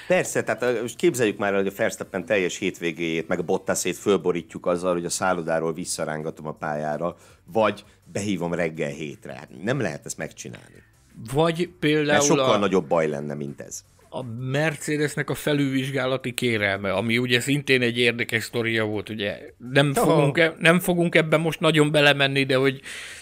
Persze, tehát most képzeljük már el, hogy a Fersteppen teljes hétvégéjét, meg a Bottasét fölborítjuk azzal, hogy a szállodáról visszarángatom a pályára, vagy behívom reggel hétre. Hát nem lehet ezt megcsinálni. Vagy például... Mert sokkal a... nagyobb baj lenne, mint ez a Mercedesnek a felülvizsgálati kérelme, ami ugye szintén egy érdekes sztoria volt, ugye nem, Taha. fogunk, e- nem fogunk ebben most nagyon belemenni, de hogy...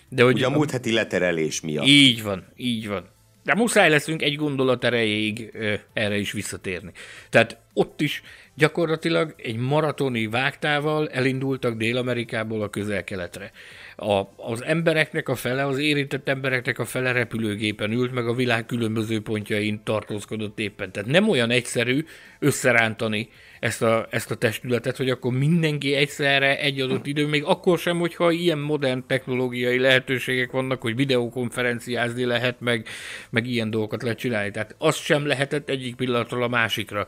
De hogy ugye a múlt heti leterelés miatt. Így van, így van. De muszáj leszünk egy gondolat erejéig erre is visszatérni. Tehát ott is gyakorlatilag egy maratoni vágtával elindultak Dél-Amerikából a közel-keletre. A, az embereknek a fele, az érintett embereknek a fele repülőgépen ült, meg a világ különböző pontjain tartózkodott éppen. Tehát nem olyan egyszerű összerántani ezt a, ezt a testületet, hogy akkor mindenki egyszerre egy adott idő, még akkor sem, hogyha ilyen modern technológiai lehetőségek vannak, hogy videokonferenciázni lehet, meg, meg ilyen dolgokat lehet csinálni. Tehát azt sem lehetett egyik pillanatról a másikra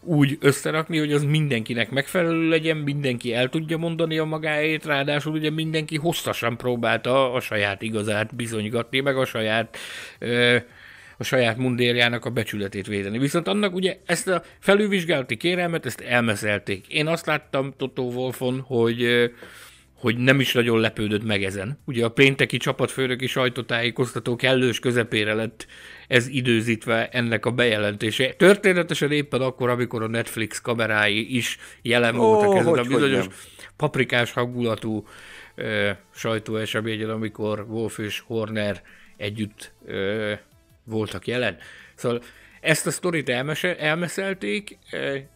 úgy összerakni, hogy az mindenkinek megfelelő legyen, mindenki el tudja mondani a magáét, ráadásul ugye mindenki hosszasan próbálta a saját igazát bizonygatni, meg a saját ö, a saját mundérjának a becsületét védeni. Viszont annak ugye ezt a felülvizsgálati kérelmet, ezt elmeszelték. Én azt láttam Totó Wolfon, hogy hogy nem is nagyon lepődött meg ezen. Ugye a pénteki csapatfőnöki sajtótájékoztató kellős közepére lett ez időzítve ennek a bejelentése. Történetesen éppen akkor, amikor a Netflix kamerái is jelen oh, voltak ezen hogy, a bizonyos paprikás hangulatú ö, sajtóeseményen, amikor Wolf és Horner együtt ö, voltak jelen. Szóval ezt a sztorit elmese, elmeszelték,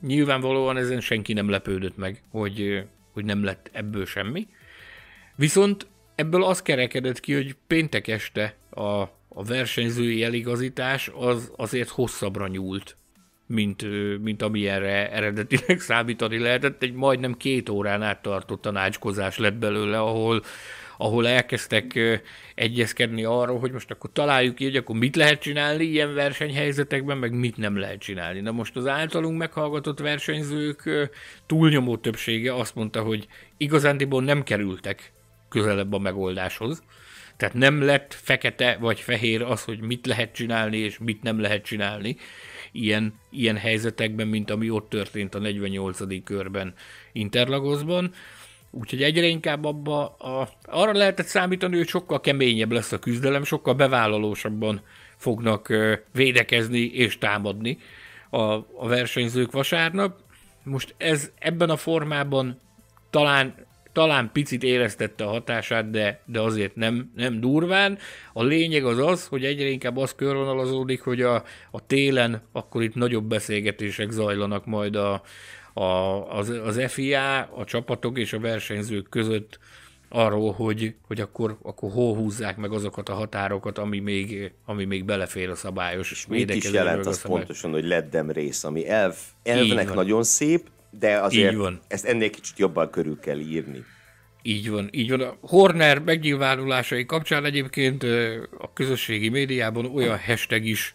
nyilvánvalóan ezen senki nem lepődött meg, hogy, hogy nem lett ebből semmi. Viszont ebből az kerekedett ki, hogy péntek este a, a versenyzői eligazítás az azért hosszabbra nyúlt, mint, mint amilyenre eredetileg számítani lehetett. Egy majdnem két órán át tartott tanácskozás lett belőle, ahol ahol elkezdtek egyezkedni arról, hogy most akkor találjuk ki, hogy akkor mit lehet csinálni ilyen versenyhelyzetekben, meg mit nem lehet csinálni. Na most az általunk meghallgatott versenyzők túlnyomó többsége azt mondta, hogy igazándiból nem kerültek közelebb a megoldáshoz. Tehát nem lett fekete vagy fehér az, hogy mit lehet csinálni és mit nem lehet csinálni ilyen, ilyen helyzetekben, mint ami ott történt a 48. körben Interlagosban. Úgyhogy egyre inkább abba a, arra lehetett számítani, hogy sokkal keményebb lesz a küzdelem, sokkal bevállalósabban fognak védekezni és támadni a, a versenyzők vasárnap. Most ez ebben a formában talán, talán picit éreztette a hatását, de, de azért nem, nem durván. A lényeg az az, hogy egyre inkább az körvonalazódik, hogy a, a télen akkor itt nagyobb beszélgetések zajlanak majd a, a, az, az FIA, a csapatok és a versenyzők között arról, hogy, hogy akkor, akkor hol húzzák meg azokat a határokat, ami még, ami még belefér a szabályos. És mit is jelent az szabály... pontosan, hogy leddem rész, ami elv, elvnek nagyon szép, de azért van. ezt ennél kicsit jobban körül kell írni. Így van, így van. A Horner megnyilvánulásai kapcsán egyébként a közösségi médiában olyan hashtag is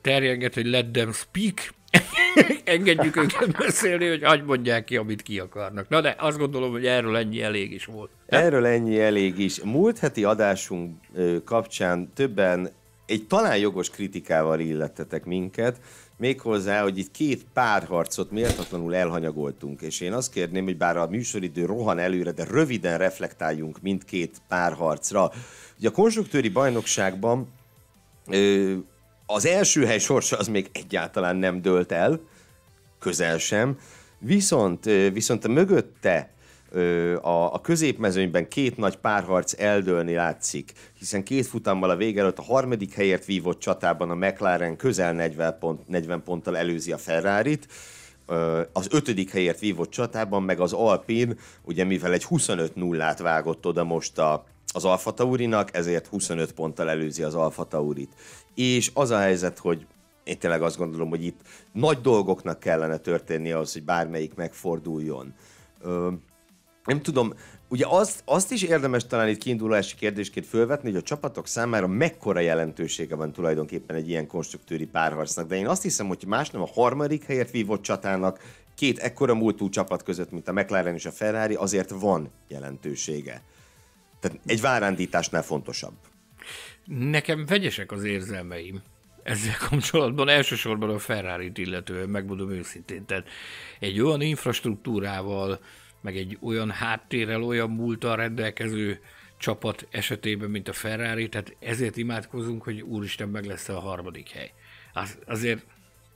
terjenget, hogy let them speak, engedjük őket beszélni, hogy hagyd mondják ki, amit ki akarnak. Na de azt gondolom, hogy erről ennyi elég is volt. Nem? Erről ennyi elég is. Múlt heti adásunk kapcsán többen egy talán jogos kritikával illettetek minket, méghozzá, hogy itt két párharcot méltatlanul elhanyagoltunk, és én azt kérném, hogy bár a műsoridő rohan előre, de röviden reflektáljunk mindkét párharcra. Ugye a konstruktőri bajnokságban az első hely sorsa az még egyáltalán nem dőlt el, közel sem, viszont, viszont a mögötte a, a középmezőnyben két nagy párharc eldőlni látszik, hiszen két futammal a vége előtt a harmadik helyért vívott csatában a McLaren közel 40, pont, 40 ponttal előzi a Ferrari-t, az ötödik helyért vívott csatában meg az Alpin, ugye mivel egy 25 nullát vágott oda most a, az Alfa Taurinak, ezért 25 ponttal előzi az Alfa Taurit. És az a helyzet, hogy én tényleg azt gondolom, hogy itt nagy dolgoknak kellene történni ahhoz, hogy bármelyik megforduljon. Ö, nem tudom, ugye azt, azt is érdemes talán itt kiindulási kérdésként fölvetni, hogy a csapatok számára mekkora jelentősége van tulajdonképpen egy ilyen konstruktőri párharcnak, de én azt hiszem, hogy más nem a harmadik helyet vívott csatának két ekkora múltú csapat között, mint a McLaren és a Ferrari, azért van jelentősége. Tehát egy várándításnál fontosabb. Nekem vegyesek az érzelmeim ezzel kapcsolatban, elsősorban a ferrari illetően, megmondom őszintén. Tehát egy olyan infrastruktúrával, meg egy olyan háttérrel, olyan múltal rendelkező csapat esetében, mint a Ferrari, tehát ezért imádkozunk, hogy úristen meg lesz a harmadik hely. Az, azért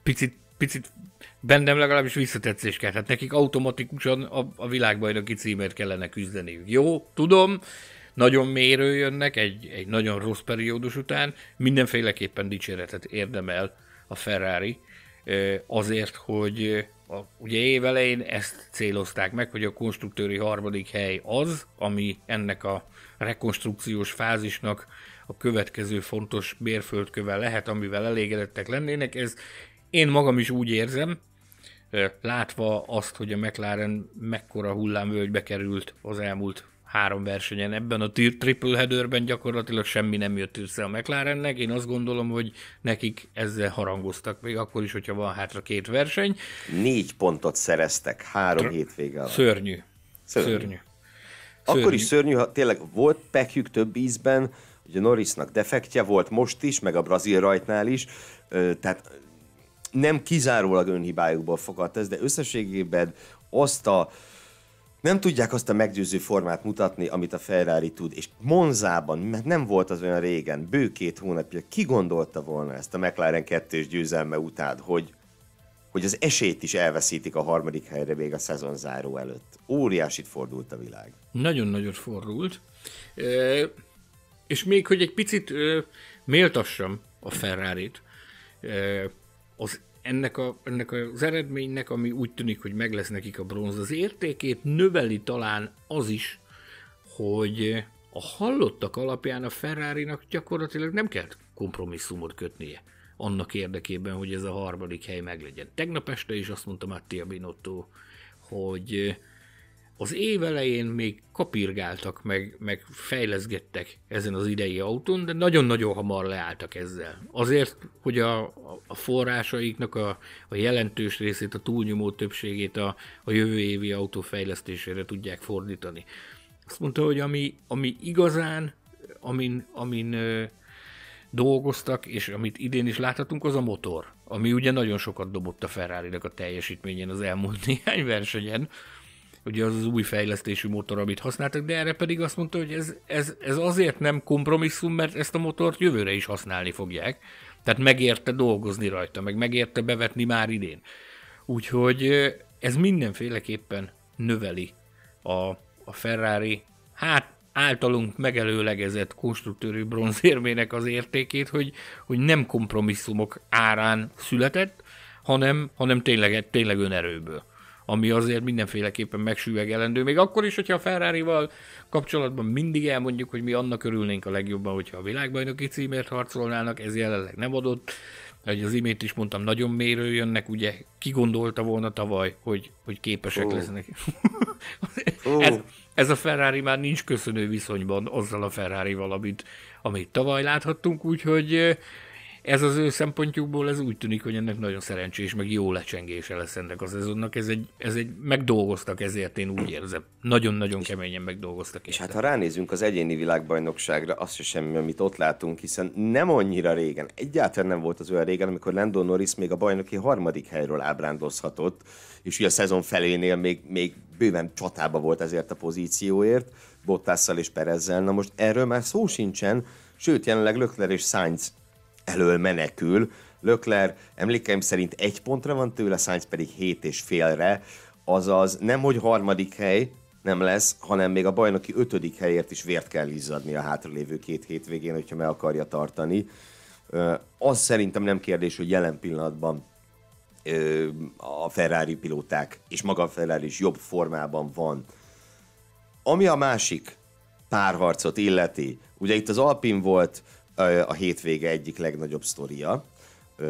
picit, picit bennem legalábbis visszatetszés kell, tehát nekik automatikusan a, a világbajnoki címért kellene küzdeniük. Jó, tudom, nagyon mérő jönnek, egy, egy nagyon rossz periódus után, mindenféleképpen dicséretet érdemel a Ferrari azért, hogy a, ugye évelején ezt célozták meg, hogy a konstruktőri harmadik hely az, ami ennek a rekonstrukciós fázisnak a következő fontos mérföldköve lehet, amivel elégedettek lennének. Ez én magam is úgy érzem, látva azt, hogy a McLaren mekkora hullámvölgybe került az elmúlt három versenyen. Ebben a triple headerben gyakorlatilag semmi nem jött össze a McLarennek. Én azt gondolom, hogy nekik ezzel harangoztak, még akkor is, hogyha van hátra két verseny. Négy pontot szereztek három Tr- hétvége alatt. Szörnyű. Szörnyű. szörnyű. Szörnyű. Akkor is szörnyű, ha tényleg volt pekjük több ízben, ugye Norrisnak defektje volt most is, meg a brazil rajtnál is, tehát nem kizárólag önhibájukból fogadt ez, de összességében azt a nem tudják azt a meggyőző formát mutatni, amit a Ferrari tud, és Monzában, mert nem volt az olyan régen, bő két hónapja, ki gondolta volna ezt a McLaren 2 győzelme után, hogy, hogy az esélyt is elveszítik a harmadik helyre még a szezon záró előtt. Óriásit fordult a világ. Nagyon nagyot fordult. E, és még, hogy egy picit e, méltassam a Ferrari-t, e, az ennek, a, ennek az eredménynek, ami úgy tűnik, hogy meg lesz nekik a bronz, az értékét növeli talán az is, hogy a hallottak alapján a ferrari gyakorlatilag nem kell kompromisszumot kötnie annak érdekében, hogy ez a harmadik hely meglegyen. Tegnap este is azt mondta Mattia Binotto, hogy az év elején még kapirgáltak, meg, meg fejleszgettek ezen az idei autón, de nagyon-nagyon hamar leálltak ezzel. Azért, hogy a, a forrásaiknak a, a jelentős részét, a túlnyomó többségét a, a jövő évi autó fejlesztésére tudják fordítani. Azt mondta, hogy ami, ami igazán, amin, amin ö, dolgoztak, és amit idén is láthatunk, az a motor, ami ugye nagyon sokat dobott a ferrari a teljesítményen az elmúlt néhány versenyen ugye az az új fejlesztésű motor, amit használtak, de erre pedig azt mondta, hogy ez, ez, ez azért nem kompromisszum, mert ezt a motort jövőre is használni fogják. Tehát megérte dolgozni rajta, meg megérte bevetni már idén. Úgyhogy ez mindenféleképpen növeli a, a Ferrari, hát általunk megelőlegezett konstruktőri bronzérmének az értékét, hogy, hogy nem kompromisszumok árán született, hanem, hanem tényleg, tényleg önerőből ami azért mindenféleképpen megsüvegelendő, még akkor is, hogyha a ferrari kapcsolatban mindig elmondjuk, hogy mi annak örülnénk a legjobban, hogyha a világbajnoki címért harcolnának, ez jelenleg nem adott. hogy az imént is mondtam, nagyon mérő jönnek, ugye ki gondolta volna tavaly, hogy, hogy képesek oh. lesznek. oh. ez, ez a Ferrari már nincs köszönő viszonyban azzal a Ferrari-val, amit, amit tavaly láthattunk, úgyhogy ez az ő szempontjukból ez úgy tűnik, hogy ennek nagyon szerencsés, meg jó lecsengése lesz ennek a szezonnak. Ez egy, ez egy megdolgoztak ezért, én úgy érzem. Nagyon-nagyon keményen megdolgoztak. És hát ha ránézünk az egyéni világbajnokságra, az sem semmi, amit ott látunk, hiszen nem annyira régen, egyáltalán nem volt az olyan régen, amikor Lando Norris még a bajnoki harmadik helyről ábrándozhatott, és ugye a szezon felénél még, még bőven csatába volt ezért a pozícióért, Bottasszal és Perezzel. Na most erről már szó sincsen, sőt, jelenleg Lökler és Sainz elől menekül. Lökler emlékeim szerint egy pontra van tőle, Sainz pedig hét és félre, azaz nem, hogy harmadik hely nem lesz, hanem még a bajnoki ötödik helyért is vért kell izzadni a hátralévő két hétvégén, hogyha meg akarja tartani. Az szerintem nem kérdés, hogy jelen pillanatban a Ferrari pilóták és maga a Ferrari is jobb formában van. Ami a másik párharcot illeti, ugye itt az Alpin volt a hétvége egyik legnagyobb sztoria,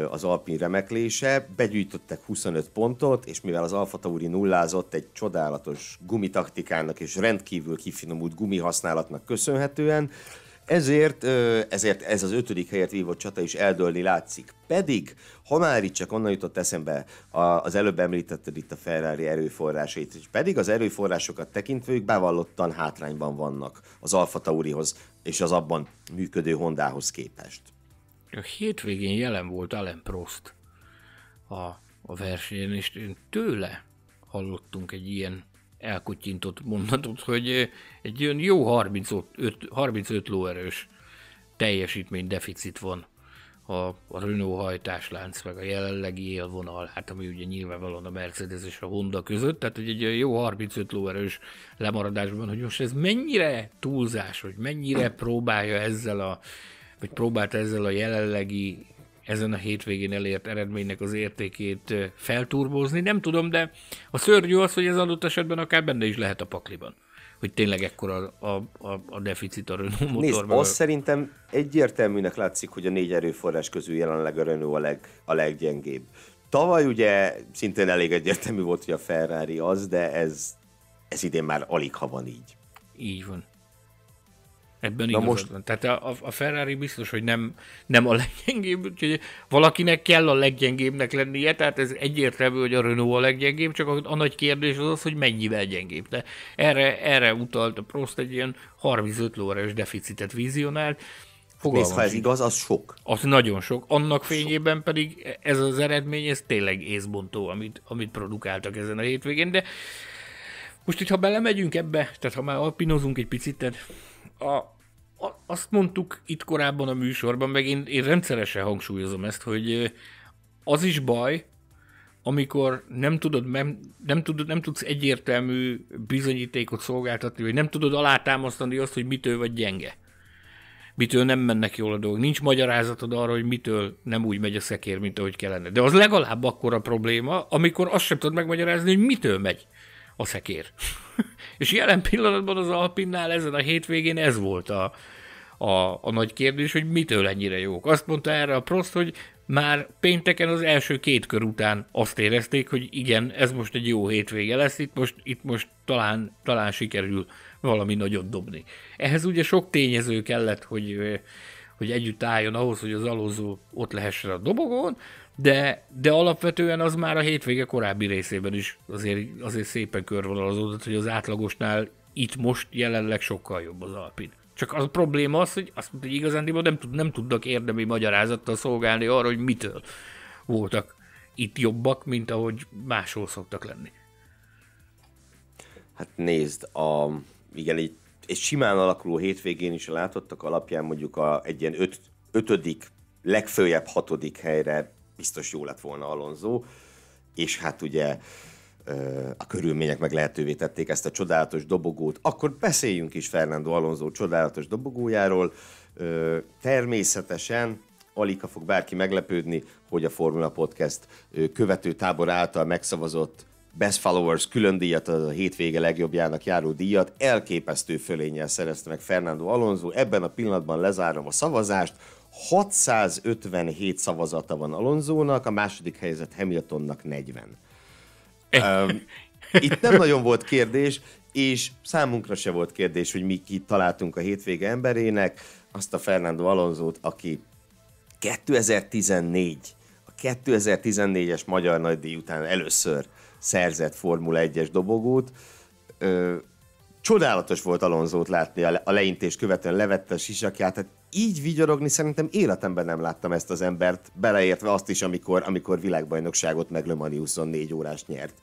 az Alpin remeklése. Begyűjtöttek 25 pontot, és mivel az Alfa Tauri nullázott egy csodálatos gumitaktikának és rendkívül kifinomult gumihasználatnak köszönhetően, ezért, ezért ez az ötödik helyet vívott csata is eldőlni látszik. Pedig, ha már itt csak onnan jutott eszembe az előbb említetted itt a Ferrari erőforrásait, és pedig az erőforrásokat tekintve ők bevallottan hátrányban vannak az Alfa Taurihoz és az abban működő Hondához képest. A hétvégén jelen volt Alain Prost a, a versenyen, és tőle hallottunk egy ilyen elkutyintott mondatot, hogy eh, egy olyan jó 35, 35 lóerős teljesítmény deficit van a, a Renault hajtáslánc, meg a jelenlegi élvonal, hát ami ugye nyilvánvalóan a Mercedes és a Honda között, tehát egy, egy jó 35 lóerős lemaradásban, hogy most ez mennyire túlzás, hogy mennyire próbálja ezzel a, vagy próbált ezzel a jelenlegi ezen a hétvégén elért eredménynek az értékét felturbózni. Nem tudom, de a szörnyű az, hogy ez adott esetben akár benne is lehet a pakliban hogy tényleg ekkora a, a, a deficit a Renault motorban. Nézd, az szerintem egyértelműnek látszik, hogy a négy erőforrás közül jelenleg a Renault a, leg, a leggyengébb. Tavaly ugye szintén elég egyértelmű volt, hogy a Ferrari az, de ez, ez idén már alig ha van így. Így van. Ebben Na most... Van. Tehát a, a Ferrari biztos, hogy nem, nem a leggyengébb, úgyhogy valakinek kell a leggyengébbnek lennie, tehát ez egyértelmű, hogy a Renault a leggyengébb, csak a, a nagy kérdés az az, hogy mennyivel gyengébb. De erre, erre utalt a Prost egy ilyen 35 lóerős deficitet vizionált, Nézd, ha ez igaz, az sok. Az nagyon sok. Annak fényében pedig ez az eredmény, ez tényleg észbontó, amit, amit produkáltak ezen a hétvégén, de most, hogyha belemegyünk ebbe, tehát ha már alpinozunk egy picit, tehát a, azt mondtuk itt korábban a műsorban, meg én, én rendszeresen hangsúlyozom ezt, hogy az is baj, amikor nem tudod, nem, nem, tudod, nem tudsz egyértelmű bizonyítékot szolgáltatni, vagy nem tudod alátámasztani azt, hogy mitől vagy gyenge. Mitől nem mennek jól a dolgok. Nincs magyarázatod arra, hogy mitől nem úgy megy a szekér, mint ahogy kellene. De az legalább akkor a probléma, amikor azt sem tudod megmagyarázni, hogy mitől megy a szekér. És jelen pillanatban az Alpinnál ezen a hétvégén ez volt a, a, a nagy kérdés, hogy mitől ennyire jók. Azt mondta erre a Prost, hogy már pénteken az első két kör után azt érezték, hogy igen, ez most egy jó hétvége lesz, itt most, itt most talán, talán sikerül valami nagyot dobni. Ehhez ugye sok tényező kellett, hogy, hogy együtt álljon ahhoz, hogy az alózó ott lehessen a dobogón, de, de alapvetően az már a hétvége korábbi részében is azért, azért szépen körvonalazódott, hogy az átlagosnál itt most jelenleg sokkal jobb az Alpin. Csak az a probléma az, hogy azt hogy igazán nem, tud, nem tudnak érdemi magyarázattal szolgálni arra, hogy mitől voltak itt jobbak, mint ahogy máshol szoktak lenni. Hát nézd, a, igen, egy, egy simán alakuló hétvégén is látottak alapján mondjuk a, egy ilyen öt, ötödik, legfőjebb hatodik helyre biztos jó lett volna Alonso, és hát ugye a körülmények meg lehetővé tették ezt a csodálatos dobogót, akkor beszéljünk is Fernando Alonso csodálatos dobogójáról. Természetesen alig fog bárki meglepődni, hogy a Formula Podcast követő tábor által megszavazott Best Followers külön díjat, a hétvége legjobbjának járó díjat elképesztő fölénnyel szerezte meg Fernando Alonso. Ebben a pillanatban lezárom a szavazást. 657 szavazata van Alonzónak, a második helyzet Hamiltonnak 40. Itt nem nagyon volt kérdés, és számunkra se volt kérdés, hogy mi kit találtunk a hétvége emberének, azt a Fernando Alonzót, aki 2014, a 2014-es Magyar Nagydíj után először szerzett Formula 1-es dobogót. Ö, csodálatos volt Alonzót látni a, le, a követően, levette a sisakját, tehát így vigyorogni szerintem életemben nem láttam ezt az embert, beleértve azt is, amikor, amikor világbajnokságot meg Le Mani 24 órás nyert.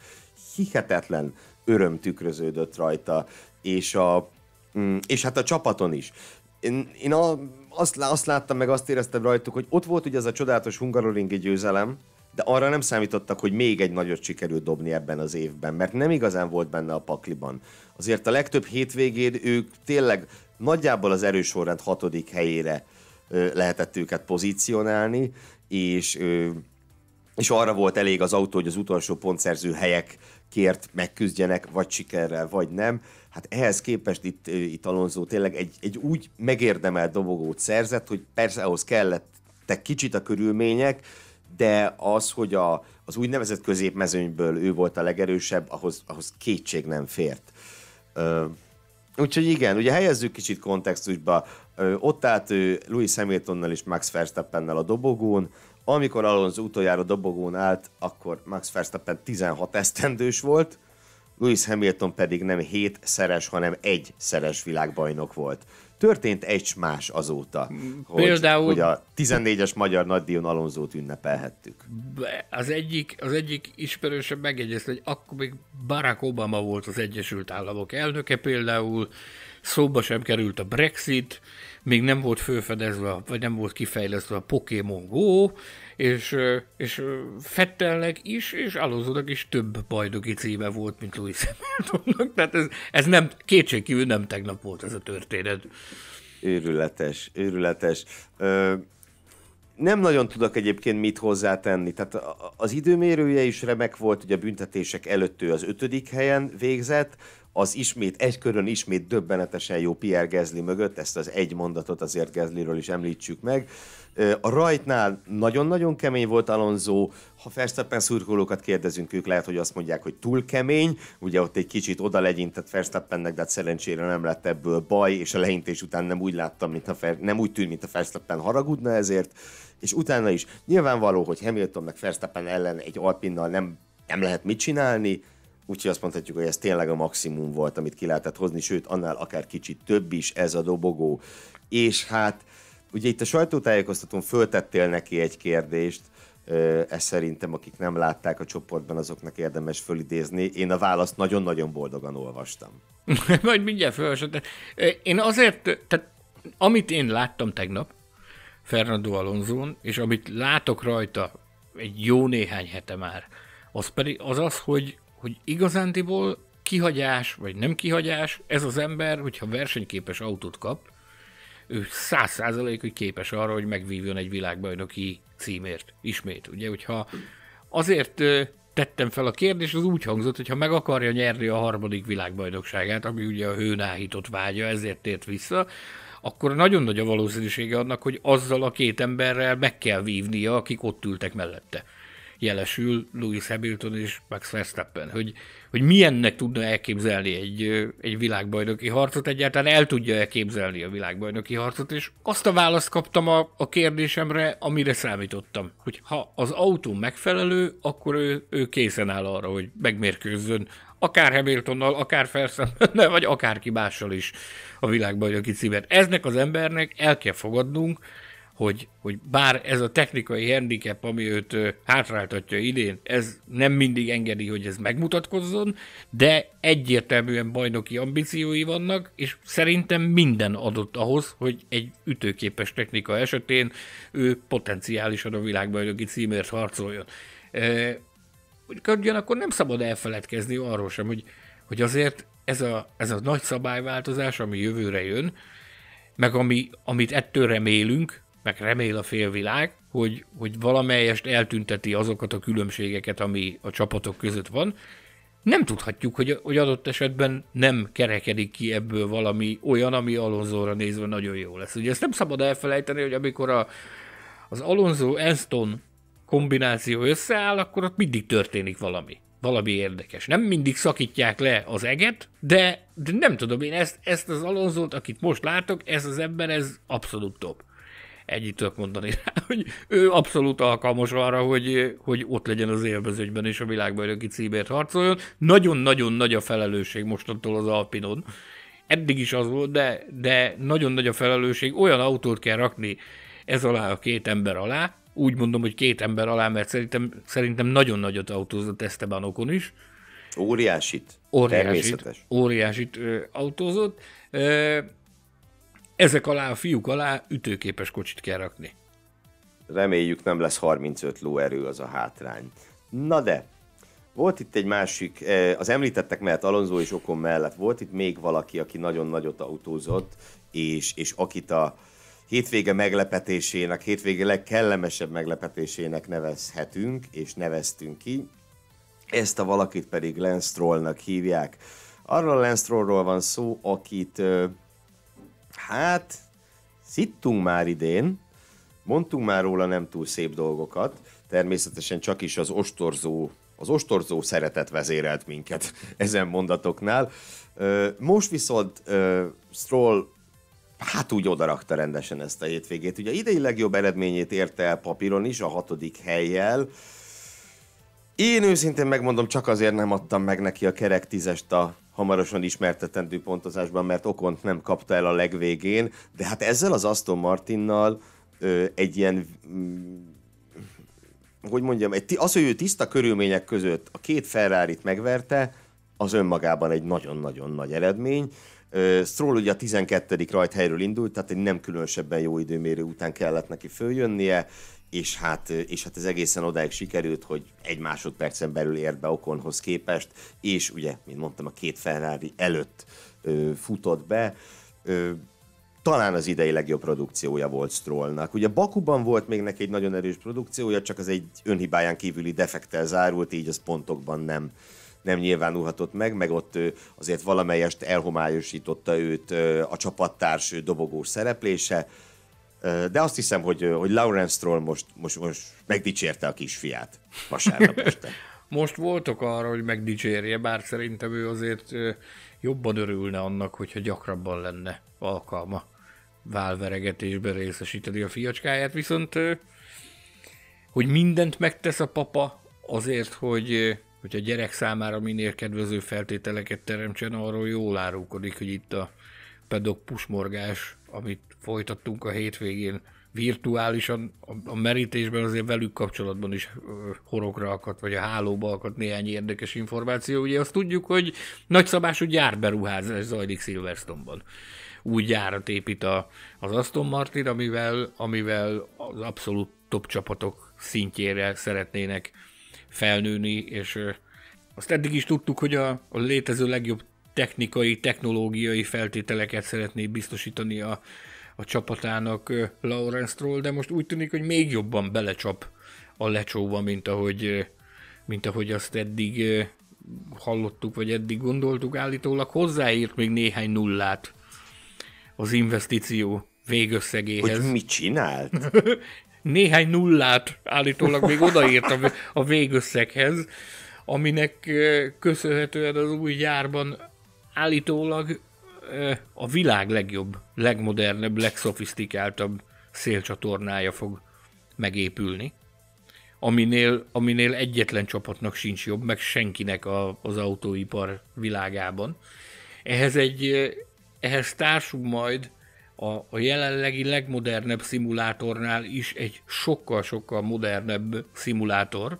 Hihetetlen öröm tükröződött rajta, és, a, mm, és hát a csapaton is. Én, én a, azt, azt láttam, meg azt éreztem rajtuk, hogy ott volt ugye az a csodálatos hungaroringi győzelem, de arra nem számítottak, hogy még egy nagyot sikerült dobni ebben az évben, mert nem igazán volt benne a pakliban. Azért a legtöbb hétvégén ők tényleg nagyjából az erősorrend hatodik helyére lehetett őket pozícionálni, és, és arra volt elég az autó, hogy az utolsó pontszerző helyek kért megküzdjenek, vagy sikerrel, vagy nem. Hát ehhez képest itt, itt Alonso tényleg egy, egy úgy megérdemelt dobogót szerzett, hogy persze ahhoz kellettek kicsit a körülmények, de az, hogy a, az úgynevezett középmezőnyből ő volt a legerősebb, ahhoz, ahhoz kétség nem fért. Ö, Úgyhogy igen, ugye helyezzük kicsit kontextusba. ott állt ő Louis Hamiltonnal és Max Verstappennel a dobogón, amikor Alonso utoljára dobogón állt, akkor Max Verstappen 16 esztendős volt, Lewis Hamilton pedig nem 7 szeres, hanem egy szeres világbajnok volt történt egy más azóta, hogy, Például... hogy a 14-es magyar nagydíjon Alonzót ünnepelhettük. Az egyik, az egyik ismerősöm megjegyezte, hogy akkor még Barack Obama volt az Egyesült Államok elnöke például, szóba sem került a Brexit, még nem volt fölfedezve, vagy nem volt kifejlesztve a Pokémon Go, és, és Fettelnek is, és Alonsonak is több bajnoki címe volt, mint Louis Hamiltonnak, tehát ez, ez nem, kétségkívül nem tegnap volt ez a történet. Őrületes, őrületes. Ö, nem nagyon tudok egyébként mit hozzátenni. Tehát az időmérője is remek volt, hogy a büntetések előtt ő az ötödik helyen végzett, az ismét egy körön ismét döbbenetesen jó Pierre Gezli mögött, ezt az egy mondatot azért Gezliről is említsük meg. A rajtnál nagyon-nagyon kemény volt Alonso, ha Verstappen szurkolókat kérdezünk, ők lehet, hogy azt mondják, hogy túl kemény, ugye ott egy kicsit oda legyintett Verstappennek, de hát szerencsére nem lett ebből baj, és a leintés után nem úgy láttam, mint a Fer- nem úgy tűnt, mint a Verstappen haragudna ezért, és utána is nyilvánvaló, hogy Hamilton meg Verstappen ellen egy Alpinnal nem, nem lehet mit csinálni, Úgyhogy azt mondhatjuk, hogy ez tényleg a maximum volt, amit ki lehetett hozni, sőt, annál akár kicsit több is ez a dobogó. És hát Ugye itt a sajtótájékoztatón föltettél neki egy kérdést, ezt szerintem, akik nem látták a csoportban, azoknak érdemes fölidézni. Én a választ nagyon-nagyon boldogan olvastam. Majd mindjárt felolvasod. Én azért, tehát amit én láttam tegnap Fernando alonso és amit látok rajta egy jó néhány hete már, az pedig az az, hogy, hogy igazándiból kihagyás, vagy nem kihagyás, ez az ember, hogyha versenyképes autót kap, ő száz százalék, hogy képes arra, hogy megvívjon egy világbajnoki címért ismét. Ugye, hogyha azért tettem fel a kérdést, az úgy hangzott, hogy ha meg akarja nyerni a harmadik világbajnokságát, ami ugye a hőn áhított vágya, ezért tért vissza, akkor nagyon nagy a valószínűsége annak, hogy azzal a két emberrel meg kell vívnia, akik ott ültek mellette jelesül Lewis Hamilton és Max Verstappen, hogy, hogy milyennek tudna elképzelni egy, egy világbajnoki harcot, egyáltalán el tudja elképzelni a világbajnoki harcot, és azt a választ kaptam a, a kérdésemre, amire számítottam, hogy ha az autó megfelelő, akkor ő, ő készen áll arra, hogy megmérkőzzön akár Hamiltonnal, akár Verstappennel, vagy akárki mással is a világbajnoki címet. Eznek az embernek el kell fogadnunk, hogy, hogy bár ez a technikai handicap, ami őt hátráltatja idén, ez nem mindig engedi, hogy ez megmutatkozzon, de egyértelműen bajnoki ambíciói vannak, és szerintem minden adott ahhoz, hogy egy ütőképes technika esetén ő potenciálisan a világbajnoki címért harcoljon. E, ugyanakkor nem szabad elfeledkezni arról sem, hogy, hogy azért ez a, ez a nagy szabályváltozás, ami jövőre jön, meg ami, amit ettől remélünk, meg remél a félvilág, hogy, hogy valamelyest eltünteti azokat a különbségeket, ami a csapatok között van. Nem tudhatjuk, hogy, hogy adott esetben nem kerekedik ki ebből valami olyan, ami Alonzóra nézve nagyon jó lesz. Ugye ezt nem szabad elfelejteni, hogy amikor a, az Alonso-Enston kombináció összeáll, akkor ott mindig történik valami. Valami érdekes. Nem mindig szakítják le az eget, de, de nem tudom, én ezt, ezt az Alonzót, akit most látok, ez az ember, ez abszolút top. Ennyit tudok mondani rá, hogy ő abszolút alkalmas arra, hogy, hogy ott legyen az élvezőgyben és a világbajnoki címért harcoljon. Nagyon-nagyon nagy a felelősség mostantól az Alpinon. Eddig is az volt, de, de nagyon nagy a felelősség. Olyan autót kell rakni ez alá a két ember alá, úgy mondom, hogy két ember alá, mert szerintem, szerintem nagyon nagyot autózott Esteban Okon is. Óriásit. Óriásit. Természetes. Óriásit ö, autózott. Ö, ezek alá, a fiúk alá ütőképes kocsit kell rakni. Reméljük nem lesz 35 lóerő az a hátrány. Na de, volt itt egy másik, eh, az említettek mellett, Alonso és Okon mellett, volt itt még valaki, aki nagyon nagyot autózott, és, és akit a hétvége meglepetésének, hétvége legkellemesebb meglepetésének nevezhetünk, és neveztünk ki. Ezt a valakit pedig Lance Strollnak hívják. Arról Lance Strollról van szó, akit eh, hát szittunk már idén, mondtunk már róla nem túl szép dolgokat, természetesen csak is az ostorzó az ostorzó szeretet vezérelt minket ezen mondatoknál. Most viszont Stroll hát úgy odarakta rendesen ezt a hétvégét. Ugye idei legjobb eredményét érte el papíron is, a hatodik helyjel. Én őszintén megmondom, csak azért nem adtam meg neki a kerek tízest a hamarosan ismertetendő pontozásban, mert Okont nem kapta el a legvégén, de hát ezzel az Aston Martinnal ö, egy ilyen mm, hogy mondjam, egy, az, hogy ő tiszta körülmények között a két ferrari megverte, az önmagában egy nagyon-nagyon nagy eredmény, Stroll ugye a 12. rajt helyről indult, tehát egy nem különösebben jó időmérő után kellett neki följönnie, és hát, és hát ez egészen odáig sikerült, hogy egy másodpercen belül ért be Okonhoz képest, és ugye, mint mondtam, a két Ferrari előtt ö, futott be. Ö, talán az idei legjobb produkciója volt Strollnak. Ugye Bakuban volt még neki egy nagyon erős produkciója, csak az egy önhibáján kívüli defektel zárult, így az pontokban nem, nem nyilvánulhatott meg, meg ott azért valamelyest elhomályosította őt a csapattárs dobogós szereplése, de azt hiszem, hogy, hogy Lawrence Stroll most, most, most megdicsérte a kisfiát vasárnap este. most voltok arra, hogy megdicsérje, bár szerintem ő azért jobban örülne annak, hogyha gyakrabban lenne alkalma válveregetésbe részesíteni a fiacskáját, viszont hogy mindent megtesz a papa azért, hogy hogy a gyerek számára minél kedvező feltételeket teremtsen, arról jól árulkodik, hogy itt a pedok pusmorgás, amit folytattunk a hétvégén virtuálisan, a merítésben azért velük kapcsolatban is horokra akadt, vagy a hálóba akadt néhány érdekes információ. Ugye azt tudjuk, hogy nagyszabású gyárberuházás zajlik Silverstone-ban Úgy gyárat épít a, az Aston Martin, amivel, amivel az abszolút top csapatok szintjére szeretnének felnőni, és azt eddig is tudtuk, hogy a, a létező legjobb technikai, technológiai feltételeket szeretné biztosítani a, a csapatának Lawrence-ról, de most úgy tűnik, hogy még jobban belecsap a lecsóba, mint ahogy, mint ahogy azt eddig hallottuk, vagy eddig gondoltuk, állítólag hozzáírt még néhány nullát az investíció végösszegéhez. Hogy mit csinált? néhány nullát állítólag még odaírt a végösszeghez, aminek köszönhetően az új gyárban állítólag a világ legjobb, legmodernebb, legszofisztikáltabb szélcsatornája fog megépülni, aminél, aminél egyetlen csapatnak sincs jobb, meg senkinek a, az autóipar világában. Ehhez egy, ehhez társul majd a, a jelenlegi legmodernebb szimulátornál is egy sokkal-sokkal modernebb szimulátor,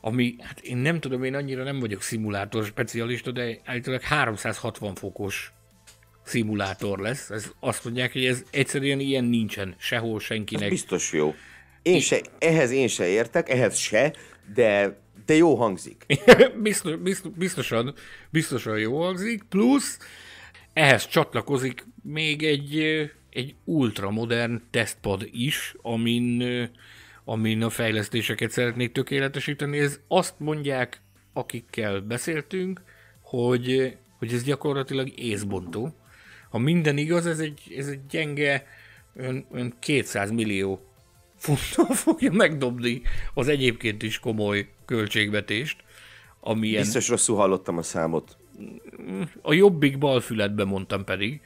ami, hát én nem tudom, én annyira nem vagyok szimulátor specialista, de állítólag 360 fokos szimulátor lesz. Ez azt mondják, hogy ez egyszerűen ilyen nincsen sehol senkinek. Ez biztos jó. Én se, ehhez én se értek, ehhez se, de, de jó hangzik. biztos, biztos, biztosan, biztosan jó hangzik, plusz ehhez csatlakozik még egy, egy ultramodern tesztpad is, amin, amin a fejlesztéseket szeretnék tökéletesíteni. Ez azt mondják, akikkel beszéltünk, hogy, hogy ez gyakorlatilag észbontó. Ha minden igaz, ez egy, ez egy gyenge, ön, ön 200 millió fonttal fogja megdobni az egyébként is komoly költségvetést. Amilyen... Biztos rosszul hallottam a számot a jobbik bal fületbe mondtam pedig,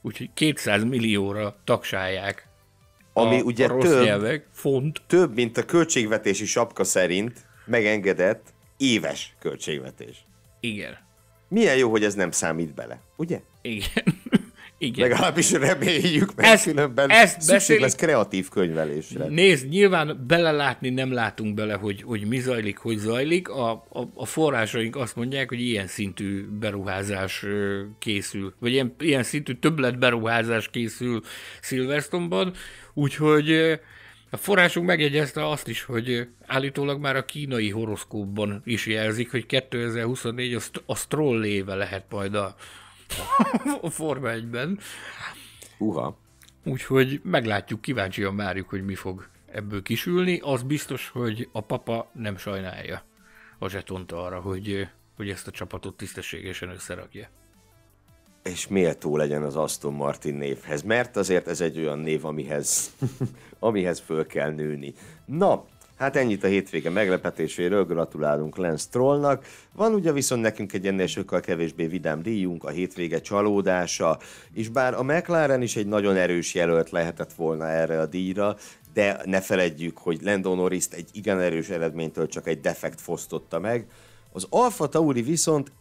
úgyhogy 200 millióra taksálják. Ami a, ugye a rossz több, nyelvek, font. több, mint a költségvetési sapka szerint megengedett éves költségvetés. Igen. Milyen jó, hogy ez nem számít bele, ugye? Igen. Igen. Legalábbis reméljük, mert ezt, különben ezt beszélik. lesz kreatív könyvelésre. Nézd, nyilván belelátni nem látunk bele, hogy, hogy mi zajlik, hogy zajlik. A, a, a forrásaink azt mondják, hogy ilyen szintű beruházás készül, vagy ilyen, ilyen szintű többlet beruházás készül Silverstone-ban, úgyhogy a forrásunk megjegyezte azt is, hogy állítólag már a kínai horoszkópban is jelzik, hogy 2024 a, a Stroll éve lehet majd a, a Forma 1-ben. Uha. Úgyhogy meglátjuk, kíváncsian várjuk, hogy mi fog ebből kisülni. Az biztos, hogy a papa nem sajnálja a zsetont arra, hogy, hogy ezt a csapatot tisztességesen összerakja. És méltó legyen az Aston Martin névhez, mert azért ez egy olyan név, amihez, amihez föl kell nőni. Na, Hát ennyit a hétvége meglepetéséről, gratulálunk Lenz Trollnak. Van ugye viszont nekünk egy ennél sokkal kevésbé vidám díjunk, a hétvége csalódása, és bár a McLaren is egy nagyon erős jelölt lehetett volna erre a díjra, de ne feledjük, hogy Lando norris egy igen erős eredménytől csak egy defekt fosztotta meg. Az Alfa Tauri viszont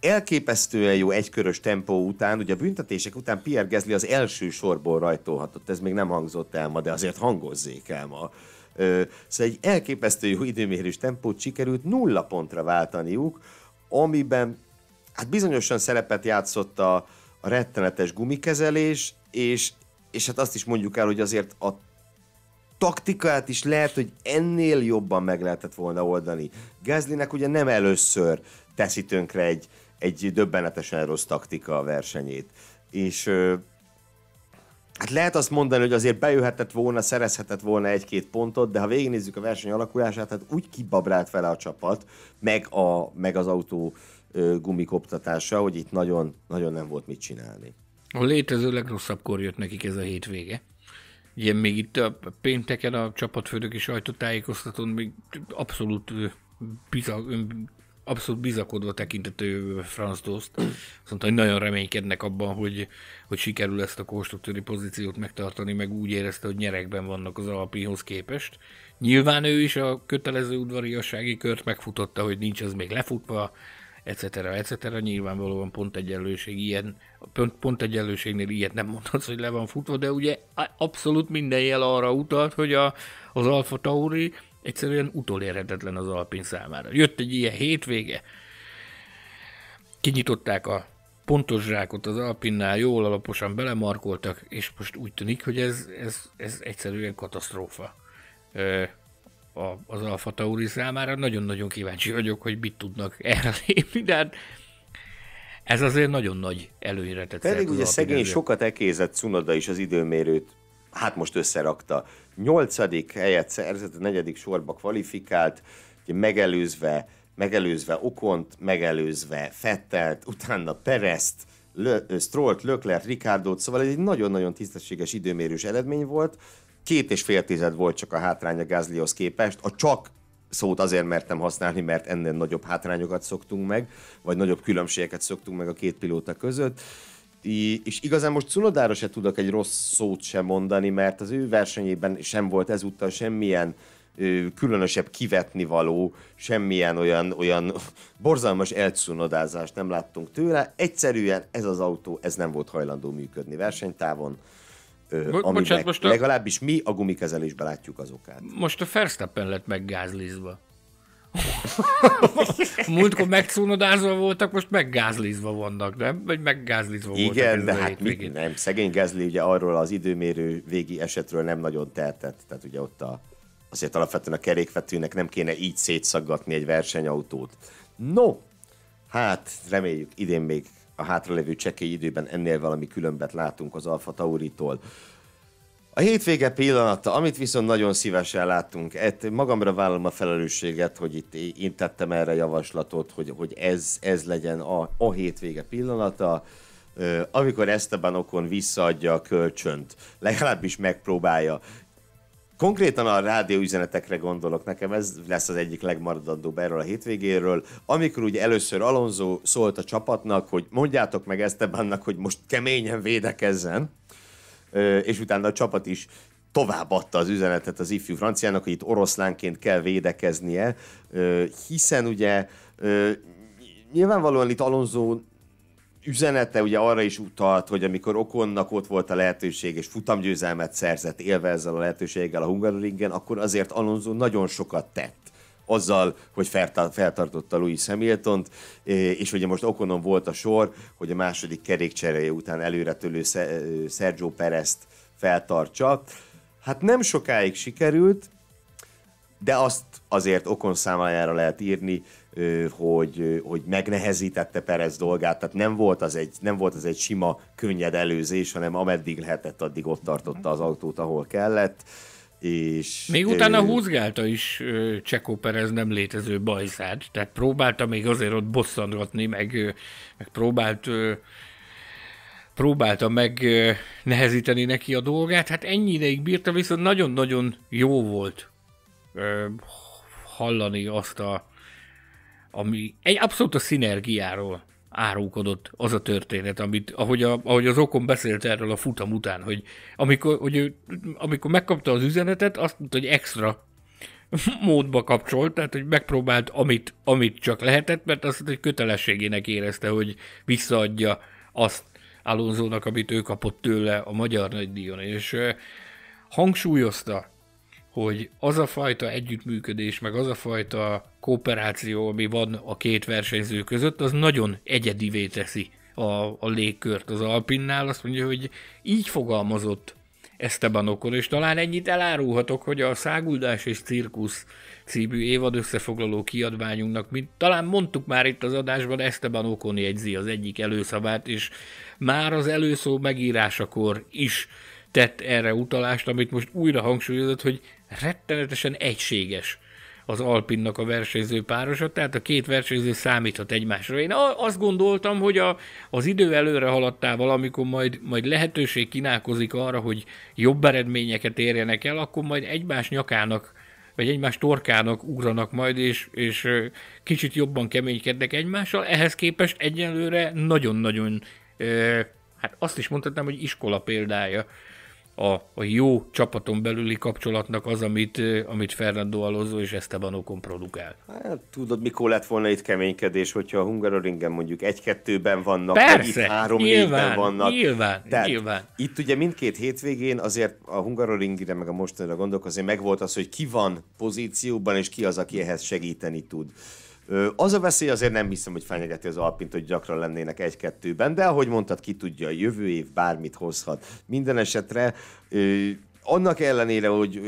elképesztően jó egykörös tempó után, ugye a büntetések után Pierre Gasly az első sorból rajtolhatott, ez még nem hangzott el ma, de azért hangozzék el ma Szóval egy elképesztő jó időmérős tempót sikerült nulla pontra váltaniuk, amiben hát bizonyosan szerepet játszott a, a rettenetes gumikezelés, és, és hát azt is mondjuk el, hogy azért a taktikát is lehet, hogy ennél jobban meg lehetett volna oldani. Gázlinek ugye nem először teszi tönkre egy, egy döbbenetesen rossz taktika a versenyét. És Hát lehet azt mondani, hogy azért bejöhetett volna, szerezhetett volna egy-két pontot, de ha végignézzük a verseny alakulását, hát úgy kibabrált vele a csapat, meg, a, meg az autó gumikoptatása, hogy itt nagyon, nagyon nem volt mit csinálni. A létező kor jött nekik ez a hétvége. Ilyen még itt a pénteken a csapatfődök is sajtótájékoztatón még abszolút biza, abszolút bizakodva tekintett a jövőbe Franz Dost, Azt mondta, hogy nagyon reménykednek abban, hogy, hogy sikerül ezt a konstruktőri pozíciót megtartani, meg úgy érezte, hogy nyerekben vannak az alapihoz képest. Nyilván ő is a kötelező udvariassági kört megfutotta, hogy nincs az még lefutva, etc. etc. Nyilvánvalóan pont egyenlőség ilyen, pont, pont egyenlőségnél ilyet nem mondhatsz, hogy le van futva, de ugye abszolút minden jel arra utalt, hogy a, az Alfa Tauri Egyszerűen utolérhetetlen az Alpin számára. Jött egy ilyen hétvége, kinyitották a pontos zsákot az Alpinnál, jól alaposan belemarkoltak, és most úgy tűnik, hogy ez, ez, ez egyszerűen katasztrófa az Alfa Tauri számára. Nagyon-nagyon kíváncsi vagyok, hogy mit tudnak erre lépni, de hát ez azért nagyon nagy előnyre tett. Pedig ugye szegény előre. sokat ekézett Cunoda is az időmérőt hát most összerakta. Nyolcadik helyet szerzett, a negyedik sorba kvalifikált, megelőzve, megelőzve Okont, megelőzve Fettelt, utána Perezt, Le, Strollt, Löklert, Ricardo, szóval ez egy nagyon-nagyon tisztességes időmérős eredmény volt. Két és fél tized volt csak a hátrány a Gázlihoz képest, a csak szót azért mertem használni, mert ennél nagyobb hátrányokat szoktunk meg, vagy nagyobb különbségeket szoktunk meg a két pilóta között és igazán most Cunodára se tudok egy rossz szót sem mondani, mert az ő versenyében sem volt ezúttal semmilyen különösebb kivetni való, semmilyen olyan, olyan borzalmas elcunodázást nem láttunk tőle. Egyszerűen ez az autó, ez nem volt hajlandó működni versenytávon. Bo- bocsánat, most a... legalábbis mi a gumikezelésben látjuk az okát. Most a Verstappen lett meggázlizva. Múltkor megcónodázva voltak, most meggázlizva vannak, nem? Vagy meggázlizva voltak. Igen, de hát mi, nem, szegény Gázli ugye arról az időmérő végi esetről nem nagyon tehetett, tehát ugye ott a, azért alapvetően a kerékvetőnek nem kéne így szétszaggatni egy versenyautót. No, hát reméljük idén még a hátralévő csekély időben ennél valami különbet látunk az Alfa Tauritól. tól a hétvége pillanata, amit viszont nagyon szívesen láttunk, ett, magamra vállalom a felelősséget, hogy itt én tettem erre javaslatot, hogy, hogy ez, ez legyen a, a hétvége pillanata, amikor Esteban Okon visszaadja a kölcsönt, legalábbis megpróbálja. Konkrétan a rádió üzenetekre gondolok, nekem ez lesz az egyik legmaradandóbb erről a hétvégéről, amikor ugye először Alonso szólt a csapatnak, hogy mondjátok meg Estebannak, hogy most keményen védekezzen, és utána a csapat is továbbadta az üzenetet az ifjú franciának, hogy itt oroszlánként kell védekeznie, hiszen ugye nyilvánvalóan itt Alonso üzenete ugye arra is utalt, hogy amikor Okonnak ott volt a lehetőség, és futamgyőzelmet szerzett élve ezzel a lehetőséggel a Hungaroringen, akkor azért Alonso nagyon sokat tett azzal, hogy feltartotta Louis hamilton és ugye most okonom volt a sor, hogy a második kerékcseréje után előretölő Sergio Perezt feltartsa. Hát nem sokáig sikerült, de azt azért okon számájára lehet írni, hogy, hogy megnehezítette Perez dolgát, tehát nem volt, az egy, nem volt az egy sima, könnyed előzés, hanem ameddig lehetett, addig ott tartotta az autót, ahol kellett és... Még utána ö... húzgálta is Csekó Perez nem létező bajszát, tehát próbálta még azért ott bosszantgatni, meg, meg próbált próbálta meg nehezíteni neki a dolgát, hát ennyi ideig bírta, viszont nagyon-nagyon jó volt hallani azt a, ami egy abszolút a szinergiáról árulkodott az a történet, amit, ahogy, a, ahogy az okon beszélt erről a futam után, hogy amikor, hogy ő, amikor megkapta az üzenetet, azt mondta, hogy extra módba kapcsolt, tehát hogy megpróbált amit, amit csak lehetett, mert azt hogy kötelességének érezte, hogy visszaadja azt Alonzónak, amit ő kapott tőle a magyar nagydíjon, és hangsúlyozta, hogy az a fajta együttműködés, meg az a fajta kooperáció, ami van a két versenyző között, az nagyon egyedivé teszi a, a légkört az Alpinnál. Azt mondja, hogy így fogalmazott Esteban okon és talán ennyit elárulhatok, hogy a Száguldás és Cirkusz című évad összefoglaló kiadványunknak, mint talán mondtuk már itt az adásban, Esteban Okon jegyzi az egyik előszavát, és már az előszó megírásakor is tett erre utalást, amit most újra hangsúlyozott, hogy rettenetesen egységes az Alpinnak a versenyző párosa, tehát a két versenyző számíthat egymásra. Én azt gondoltam, hogy a, az idő előre haladtával, amikor majd, majd lehetőség kínálkozik arra, hogy jobb eredményeket érjenek el, akkor majd egymás nyakának vagy egymás torkának ugranak majd, és, és kicsit jobban keménykednek egymással. Ehhez képest egyenlőre nagyon-nagyon, hát azt is mondhatnám, hogy iskola példája a, a jó csapaton belüli kapcsolatnak az, amit, amit Fernando Alonso és Esteban Ocon produkál. Hát, tudod, mikor lett volna itt keménykedés, hogyha a Hungaroringen mondjuk egy-kettőben vannak, Persze, itt három nyilván, vannak. Nyilván, Tehát nyilván. Itt ugye mindkét hétvégén azért a Hungaroringre meg a mostanra gondolok, azért megvolt az, hogy ki van pozícióban, és ki az, aki ehhez segíteni tud. Az a veszély azért nem hiszem, hogy fenyegeti az Alpint, hogy gyakran lennének egy-kettőben, de ahogy mondtad, ki tudja, a jövő év bármit hozhat. Minden esetre annak ellenére, hogy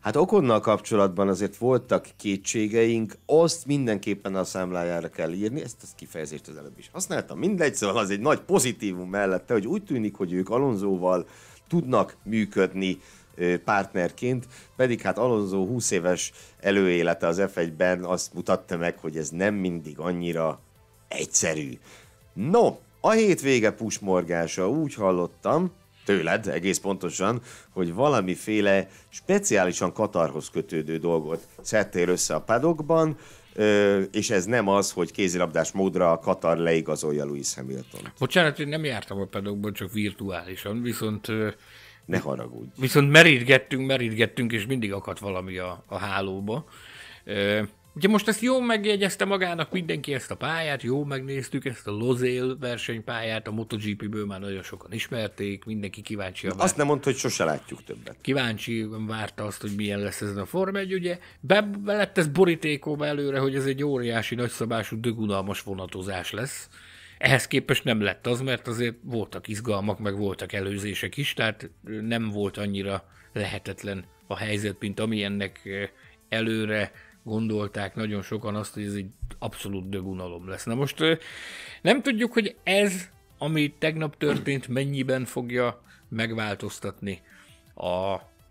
hát okonnal kapcsolatban azért voltak kétségeink, azt mindenképpen a számlájára kell írni, ezt a kifejezést az előbb is használtam, mindegy, szóval az egy nagy pozitívum mellette, hogy úgy tűnik, hogy ők Alonzóval tudnak működni, partnerként, pedig hát Alonso 20 éves előélete az F1-ben azt mutatta meg, hogy ez nem mindig annyira egyszerű. No, a hétvége pusmorgása úgy hallottam, tőled egész pontosan, hogy valamiféle speciálisan Katarhoz kötődő dolgot szedtél össze a padokban, és ez nem az, hogy kézilabdás módra a Katar leigazolja Louis hamilton -t. Bocsánat, én nem jártam a padokban, csak virtuálisan, viszont ne haragudj. Viszont merítgettünk, merítgettünk, és mindig akadt valami a, a hálóba. E, ugye most ezt jó megjegyezte magának mindenki ezt a pályát, jó megnéztük ezt a Lozél versenypályát, a MotoGP-ből már nagyon sokan ismerték, mindenki kíváncsi. Azt nem mondta, hogy sose látjuk többet. Kíváncsi várta azt, hogy milyen lesz ez a Form 1, ugye be, be lett ez borítékom előre, hogy ez egy óriási nagyszabású, dögunalmas vonatozás lesz ehhez képest nem lett az, mert azért voltak izgalmak, meg voltak előzések is, tehát nem volt annyira lehetetlen a helyzet, mint amilyennek eh, előre gondolták nagyon sokan azt, hogy ez egy abszolút dögunalom lesz. Na most eh, nem tudjuk, hogy ez, ami tegnap történt, mennyiben fogja megváltoztatni a,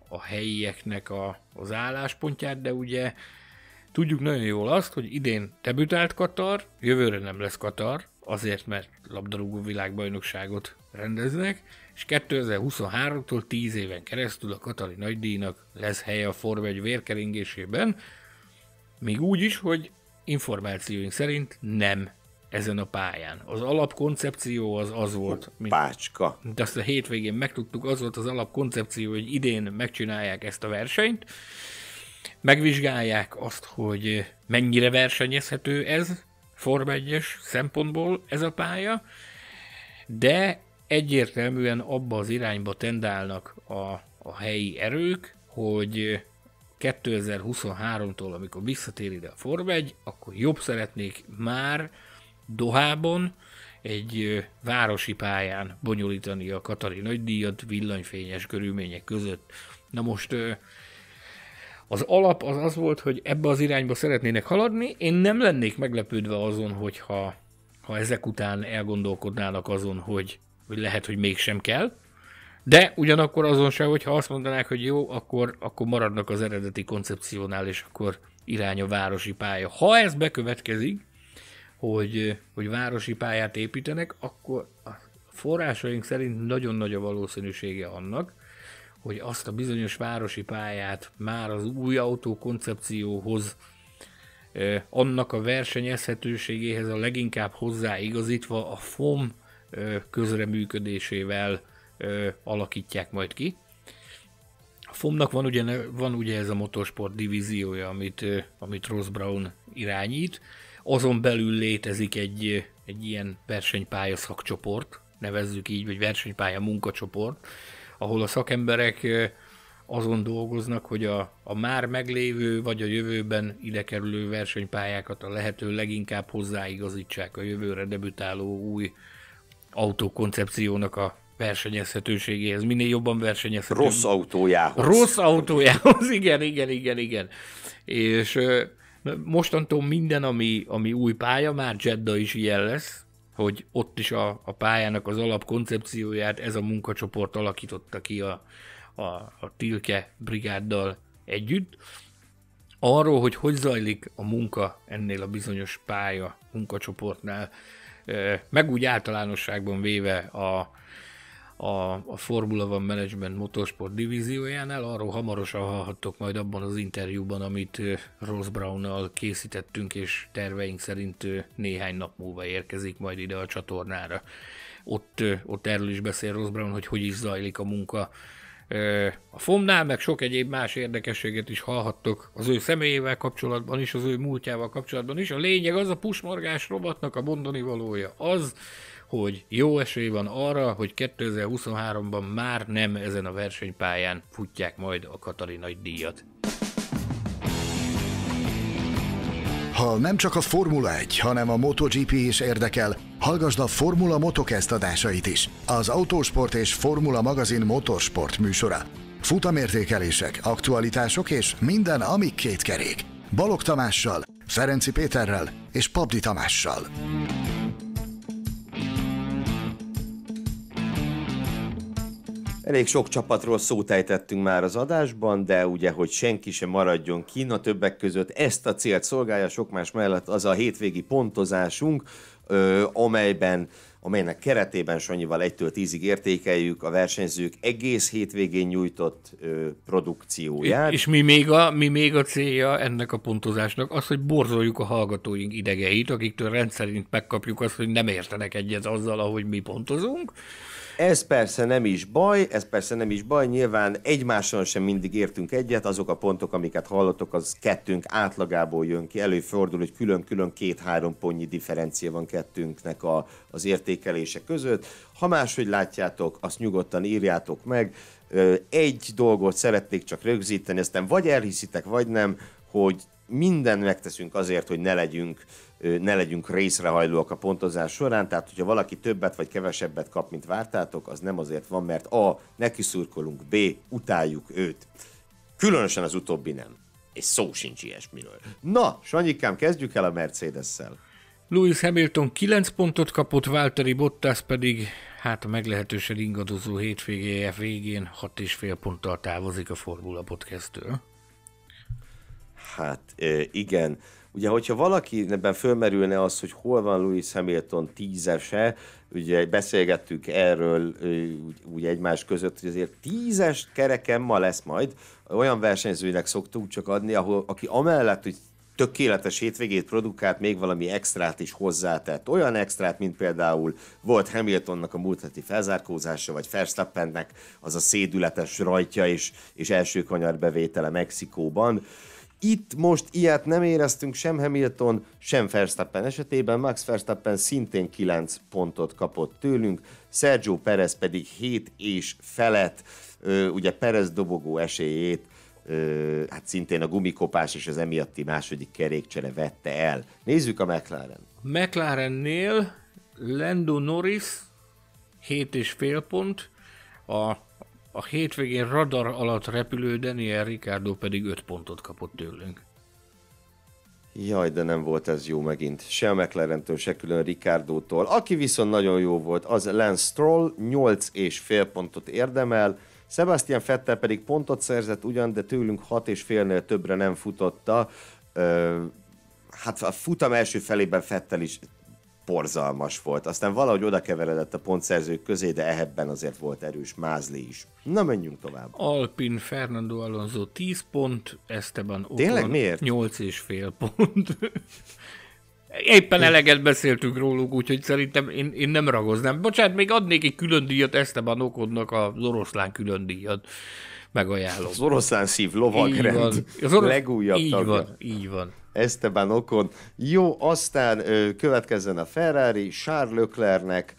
a helyieknek a, az álláspontját, de ugye tudjuk nagyon jól azt, hogy idén debütált Katar, jövőre nem lesz Katar, azért, mert labdarúgó világbajnokságot rendeznek, és 2023-tól 10 éven keresztül a Katari nagydíjnak lesz helye a Form 1 vérkeringésében, még úgy is, hogy információink szerint nem ezen a pályán. Az alapkoncepció az az volt, mint, Pácska. mint azt a hétvégén megtudtuk, az volt az alapkoncepció, hogy idén megcsinálják ezt a versenyt, megvizsgálják azt, hogy mennyire versenyezhető ez, Form 1 szempontból ez a pálya, de egyértelműen abba az irányba tendálnak a, a helyi erők, hogy 2023-tól, amikor visszatér ide a Form 1, akkor jobb szeretnék már Dohában egy városi pályán bonyolítani a Katari nagydíjat villanyfényes körülmények között. Na most az alap az az volt, hogy ebbe az irányba szeretnének haladni. Én nem lennék meglepődve azon, hogyha ha ezek után elgondolkodnának azon, hogy, hogy lehet, hogy mégsem kell. De ugyanakkor azon se, hogyha azt mondanák, hogy jó, akkor, akkor maradnak az eredeti koncepciónál, és akkor irány a városi pálya. Ha ez bekövetkezik, hogy, hogy városi pályát építenek, akkor a forrásaink szerint nagyon nagy a valószínűsége annak, hogy azt a bizonyos városi pályát már az új autó koncepcióhoz, annak a versenyezhetőségéhez a leginkább hozzáigazítva a FOM közreműködésével alakítják majd ki. A FOM-nak van ugye, van ugye ez a motorsport divíziója, amit, amit Ross Brown irányít. Azon belül létezik egy, egy ilyen versenypálya szakcsoport, nevezzük így, vagy versenypálya munkacsoport, ahol a szakemberek azon dolgoznak, hogy a, a már meglévő vagy a jövőben ide kerülő versenypályákat a lehető leginkább hozzáigazítsák a jövőre debütáló új autókoncepciónak a versenyezhetőségéhez, minél jobban versenyezhető. Rossz autójához. Rossz autójához, igen, igen, igen, igen. És mostantól minden, ami, ami új pálya, már Jedda is ilyen lesz, hogy ott is a, a pályának az alapkoncepcióját ez a munkacsoport alakította ki a, a, a Tilke brigáddal együtt. Arról, hogy hogy zajlik a munka ennél a bizonyos pálya munkacsoportnál, eh, meg úgy általánosságban véve a, a, a Formula One Management Motorsport divíziójánál. Arról hamarosan hallhattok majd abban az interjúban, amit Ross brown készítettünk, és terveink szerint néhány nap múlva érkezik majd ide a csatornára. Ott, ott erről is beszél Ross Brown, hogy hogy is zajlik a munka a FOM-nál, meg sok egyéb más érdekességet is hallhattok az ő személyével kapcsolatban is, az ő múltjával kapcsolatban is. A lényeg az a pusmargás robotnak a mondani valója az, hogy jó esély van arra, hogy 2023-ban már nem ezen a versenypályán futják majd a Katari nagy díjat. Ha nem csak a Formula 1, hanem a MotoGP is érdekel, hallgasd a Formula Motocast adásait is. Az Autosport és Formula magazin motorsport műsora. Futamértékelések, aktualitások és minden, ami két kerék. Balog Tamással, Ferenci Péterrel és Pabdi Tamással. Elég sok csapatról ejtettünk már az adásban, de ugye, hogy senki sem maradjon kín a többek között, ezt a célt szolgálja sok más mellett az a hétvégi pontozásunk, ö, amelyben amelynek keretében Sanyival 1-től 10-ig értékeljük a versenyzők egész hétvégén nyújtott ö, produkcióját. És mi még, a, mi még a célja ennek a pontozásnak? Az, hogy borzoljuk a hallgatóink idegeit, akiktől rendszerint megkapjuk azt, hogy nem értenek egyet azzal, ahogy mi pontozunk, ez persze nem is baj, ez persze nem is baj, nyilván egymáson sem mindig értünk egyet, azok a pontok, amiket hallottok, az kettünk átlagából jön ki, előfordul, hogy külön-külön két-három pontnyi differencia van kettünknek a, az értékelése között. Ha máshogy látjátok, azt nyugodtan írjátok meg. Egy dolgot szeretnék csak rögzíteni, aztán vagy elhiszitek, vagy nem, hogy minden megteszünk azért, hogy ne legyünk ne legyünk részrehajlóak a pontozás során, tehát hogyha valaki többet vagy kevesebbet kap, mint vártátok, az nem azért van, mert A. neki szurkolunk, B. utáljuk őt. Különösen az utóbbi nem. És szó sincs ilyesmiről. Na, Sanyikám, kezdjük el a Mercedes-szel. Lewis Hamilton 9 pontot kapott, Valtteri Bottas pedig hát a meglehetősen ingadozó hétvégéje végén 6,5 ponttal távozik a Formula Podcasttől. Hát igen, Ugye, hogyha valaki ebben fölmerülne az, hogy hol van Louis Hamilton tízese, ugye beszélgettük erről úgy egymás között, hogy azért tízes kerekem ma lesz majd, olyan versenyzőnek szoktuk csak adni, ahol, aki amellett, hogy tökéletes hétvégét produkált, még valami extrát is hozzátett. Olyan extrát, mint például volt Hamiltonnak a múlt heti felzárkózása, vagy Verstappennek az a szédületes rajtja és, és első kanyar bevétele Mexikóban. Itt most ilyet nem éreztünk sem Hamilton, sem Verstappen esetében. Max Verstappen szintén 9 pontot kapott tőlünk, Sergio Perez pedig 7 és felett, ugye Perez dobogó esélyét hát szintén a gumikopás és az emiatti második kerékcsere vette el. Nézzük a McLaren. McLarennél Lando Norris és fél pont, a a hétvégén radar alatt repülő Daniel Ricardo pedig 5 pontot kapott tőlünk. Jaj, de nem volt ez jó megint. Se a mclaren se külön tól Aki viszont nagyon jó volt, az Lance Stroll, 8 és fél pontot érdemel, Sebastian Fettel pedig pontot szerzett ugyan, de tőlünk 6 és félnél többre nem futotta. Ö, hát a futam első felében Fettel is borzalmas volt. Aztán valahogy oda keveredett a pontszerzők közé, de ebben azért volt erős Mázli is. Na, menjünk tovább. Alpin Fernando Alonso 10 pont, Esteban Ocon Tényleg miért? 8 és fél pont. Éppen eleget beszéltünk róluk, úgyhogy szerintem én, én nem ragoznám. Bocsánat, még adnék egy külön díjat Esteban Okodnak, az oroszlán külön díjat. Megajánlom. Az oroszlán szív lovagrend. Így van. Az orosz... Legújabb így tagja. van, így van. Esteban Okon. Jó, aztán következzen a Ferrari, Charles Leclercnek,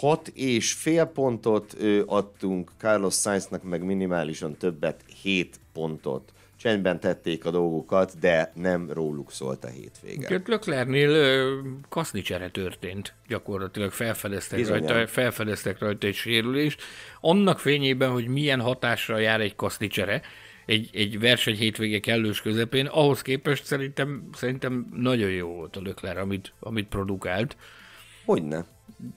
hat és fél pontot adtunk, Carlos Sainznak meg minimálisan többet, 7 pontot csendben tették a dolgukat, de nem róluk szólt a hétvége. Löklernél kasznicsere történt, gyakorlatilag felfedeztek rajta, felfedeztek rajta egy sérülést. Annak fényében, hogy milyen hatással jár egy kasznicsere, egy, egy verseny hétvége kellős közepén, ahhoz képest szerintem, szerintem nagyon jó volt a Lökler, amit, amit produkált. Hogyne.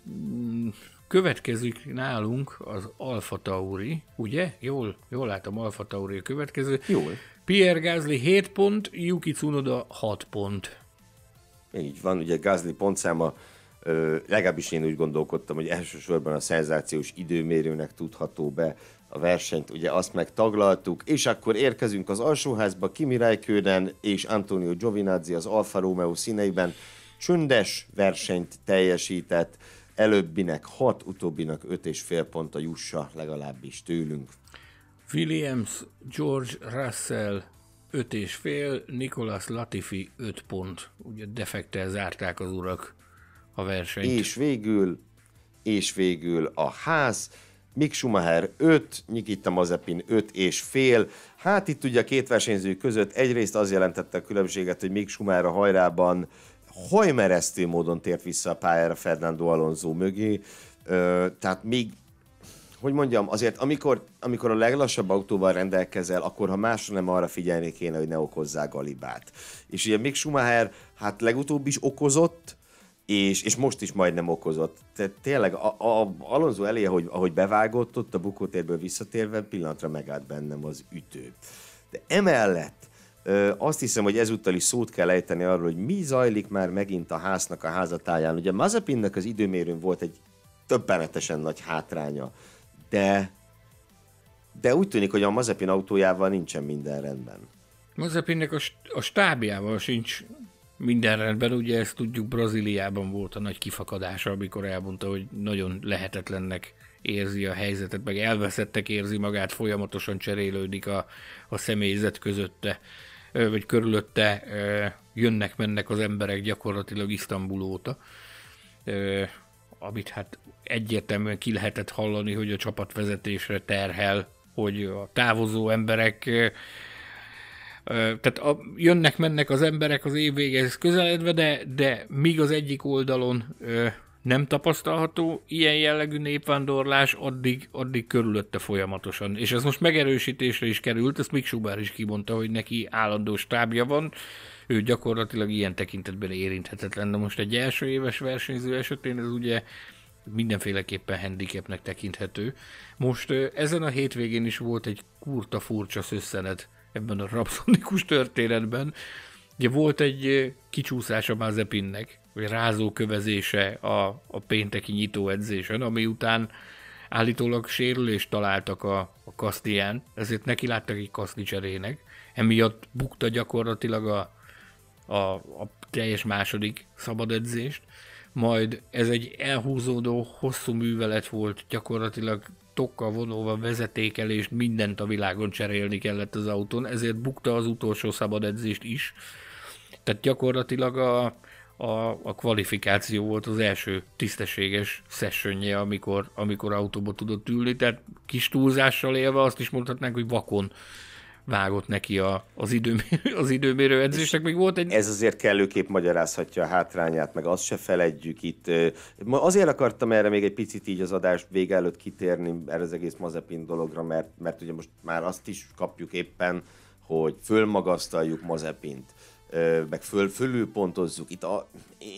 Mm, következik nálunk az Alfa Tauri, ugye? Jól, jól látom, Alfa Tauri a következő. Jól. Pierre Gasly 7 pont, Yuki Tsunoda 6 pont. Így van, ugye Gasly pontszáma legalábbis én úgy gondolkodtam, hogy elsősorban a szenzációs időmérőnek tudható be, a versenyt ugye azt megtaglaltuk, és akkor érkezünk az alsóházba Kimi Räikkönen és Antonio Giovinazzi az Alfa Romeo színeiben csöndes versenyt teljesített, előbbinek 6, utóbbinak fél pont a jussa legalábbis tőlünk. Williams, George Russell és fél, Nicolas Latifi 5 pont. Ugye defektel zárták az urak a versenyt. És végül, és végül a ház, Mick Schumacher 5, Nikita Mazepin 5 és fél. Hát itt ugye a két versenyző között egyrészt az jelentette a különbséget, hogy Mick Schumacher a hajrában hajmeresztő módon tért vissza a pályára Fernando Alonso mögé, Ö, tehát még hogy mondjam, azért amikor, amikor a leglassabb autóval rendelkezel, akkor ha másra nem arra figyelni kéne, hogy ne okozzák galibát. És ugye Mick Schumacher hát legutóbb is okozott, és, és most is majdnem okozott. Tehát tényleg a, a Alonso elé, ahogy, ahogy bevágott, ott a bukótérből visszatérve pillanatra megállt bennem az ütő. De emellett azt hiszem, hogy ezúttal is szót kell ejteni arról, hogy mi zajlik már megint a háznak a házatáján. Ugye Mazepinnek az időmérőn volt egy többenetesen nagy hátránya, de de úgy tűnik, hogy a Mazepin autójával nincsen minden rendben. Mazepinnek a, st- a stábjával sincs minden rendben, ugye ezt tudjuk, Brazíliában volt a nagy kifakadása, amikor elmondta, hogy nagyon lehetetlennek érzi a helyzetet, meg elveszettek érzi magát, folyamatosan cserélődik a, a személyzet közötte, vagy körülötte, jönnek-mennek az emberek gyakorlatilag Isztambul óta, amit hát egyértelműen ki lehetett hallani, hogy a csapatvezetésre terhel, hogy a távozó emberek tehát a, jönnek, mennek az emberek az év végéhez közeledve, de, de míg az egyik oldalon ö, nem tapasztalható ilyen jellegű népvándorlás, addig, addig körülötte folyamatosan. És ez most megerősítésre is került, ezt még Subár is kimondta, hogy neki állandó stábja van, ő gyakorlatilag ilyen tekintetben érinthetetlen. De most egy első éves versenyző esetén ez ugye mindenféleképpen handicapnek tekinthető. Most ezen a hétvégén is volt egy kurta furcsa szösszenet ebben a rapszonikus történetben. Ugye volt egy eh, kicsúszás a Mazepinnek, vagy rázókövezése a, a pénteki nyitóedzésen, ami után állítólag sérülést találtak a, a Kasztián, ezért neki láttak egy Kaszti cserének, emiatt bukta gyakorlatilag a, a, a teljes második szabad edzést, majd ez egy elhúzódó, hosszú művelet volt, gyakorlatilag tokkal vonóva vezetékelést, mindent a világon cserélni kellett az autón, ezért bukta az utolsó szabad edzést is. Tehát gyakorlatilag a, a, a kvalifikáció volt az első tisztességes sessionje, amikor, amikor autóba tudott ülni, tehát kis túlzással élve azt is mondhatnánk, hogy vakon vágott neki a, az, időmérő az időmérő edzések, Még volt egy... Ez azért kellőképp magyarázhatja a hátrányát, meg azt se feledjük itt. Ma azért akartam erre még egy picit így az adás vége előtt kitérni, erre az egész Mazepin dologra, mert, mert ugye most már azt is kapjuk éppen, hogy fölmagasztaljuk Mazepint meg föl, pontozzuk. Itt a,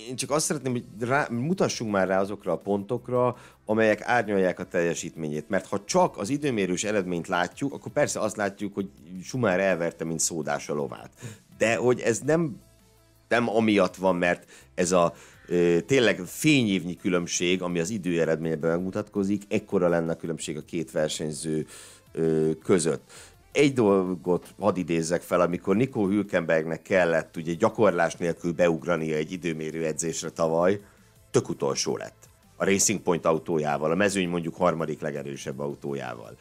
én csak azt szeretném, hogy rá, mutassunk már rá azokra a pontokra, amelyek árnyalják a teljesítményét. Mert ha csak az időmérős eredményt látjuk, akkor persze azt látjuk, hogy Sumár elverte, mint szódás a lovát. De hogy ez nem, nem amiatt van, mert ez a e, tényleg fényévnyi különbség, ami az idő eredményben megmutatkozik, ekkora lenne a különbség a két versenyző között egy dolgot hadd idézzek fel, amikor Nikó Hülkenbergnek kellett ugye gyakorlás nélkül beugrania egy időmérő edzésre tavaly, tök utolsó lett. A Racing Point autójával, a mezőny mondjuk harmadik legerősebb autójával.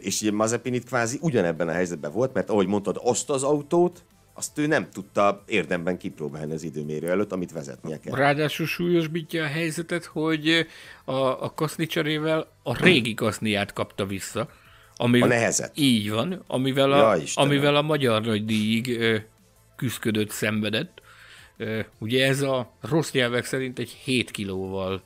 És ugye Mazepin itt kvázi ugyanebben a helyzetben volt, mert ahogy mondtad, azt az autót, azt ő nem tudta érdemben kipróbálni az időmérő előtt, amit vezetnie kell. Ráadásul súlyosbítja a helyzetet, hogy a, a kaszni cserével a régi kaszniát kapta vissza ami, a nehezet. Így van, amivel a, ja, amivel a magyar nagydíjig ö, küzdködött, szenvedett. Ö, ugye ez a rossz nyelvek szerint egy 7 kilóval,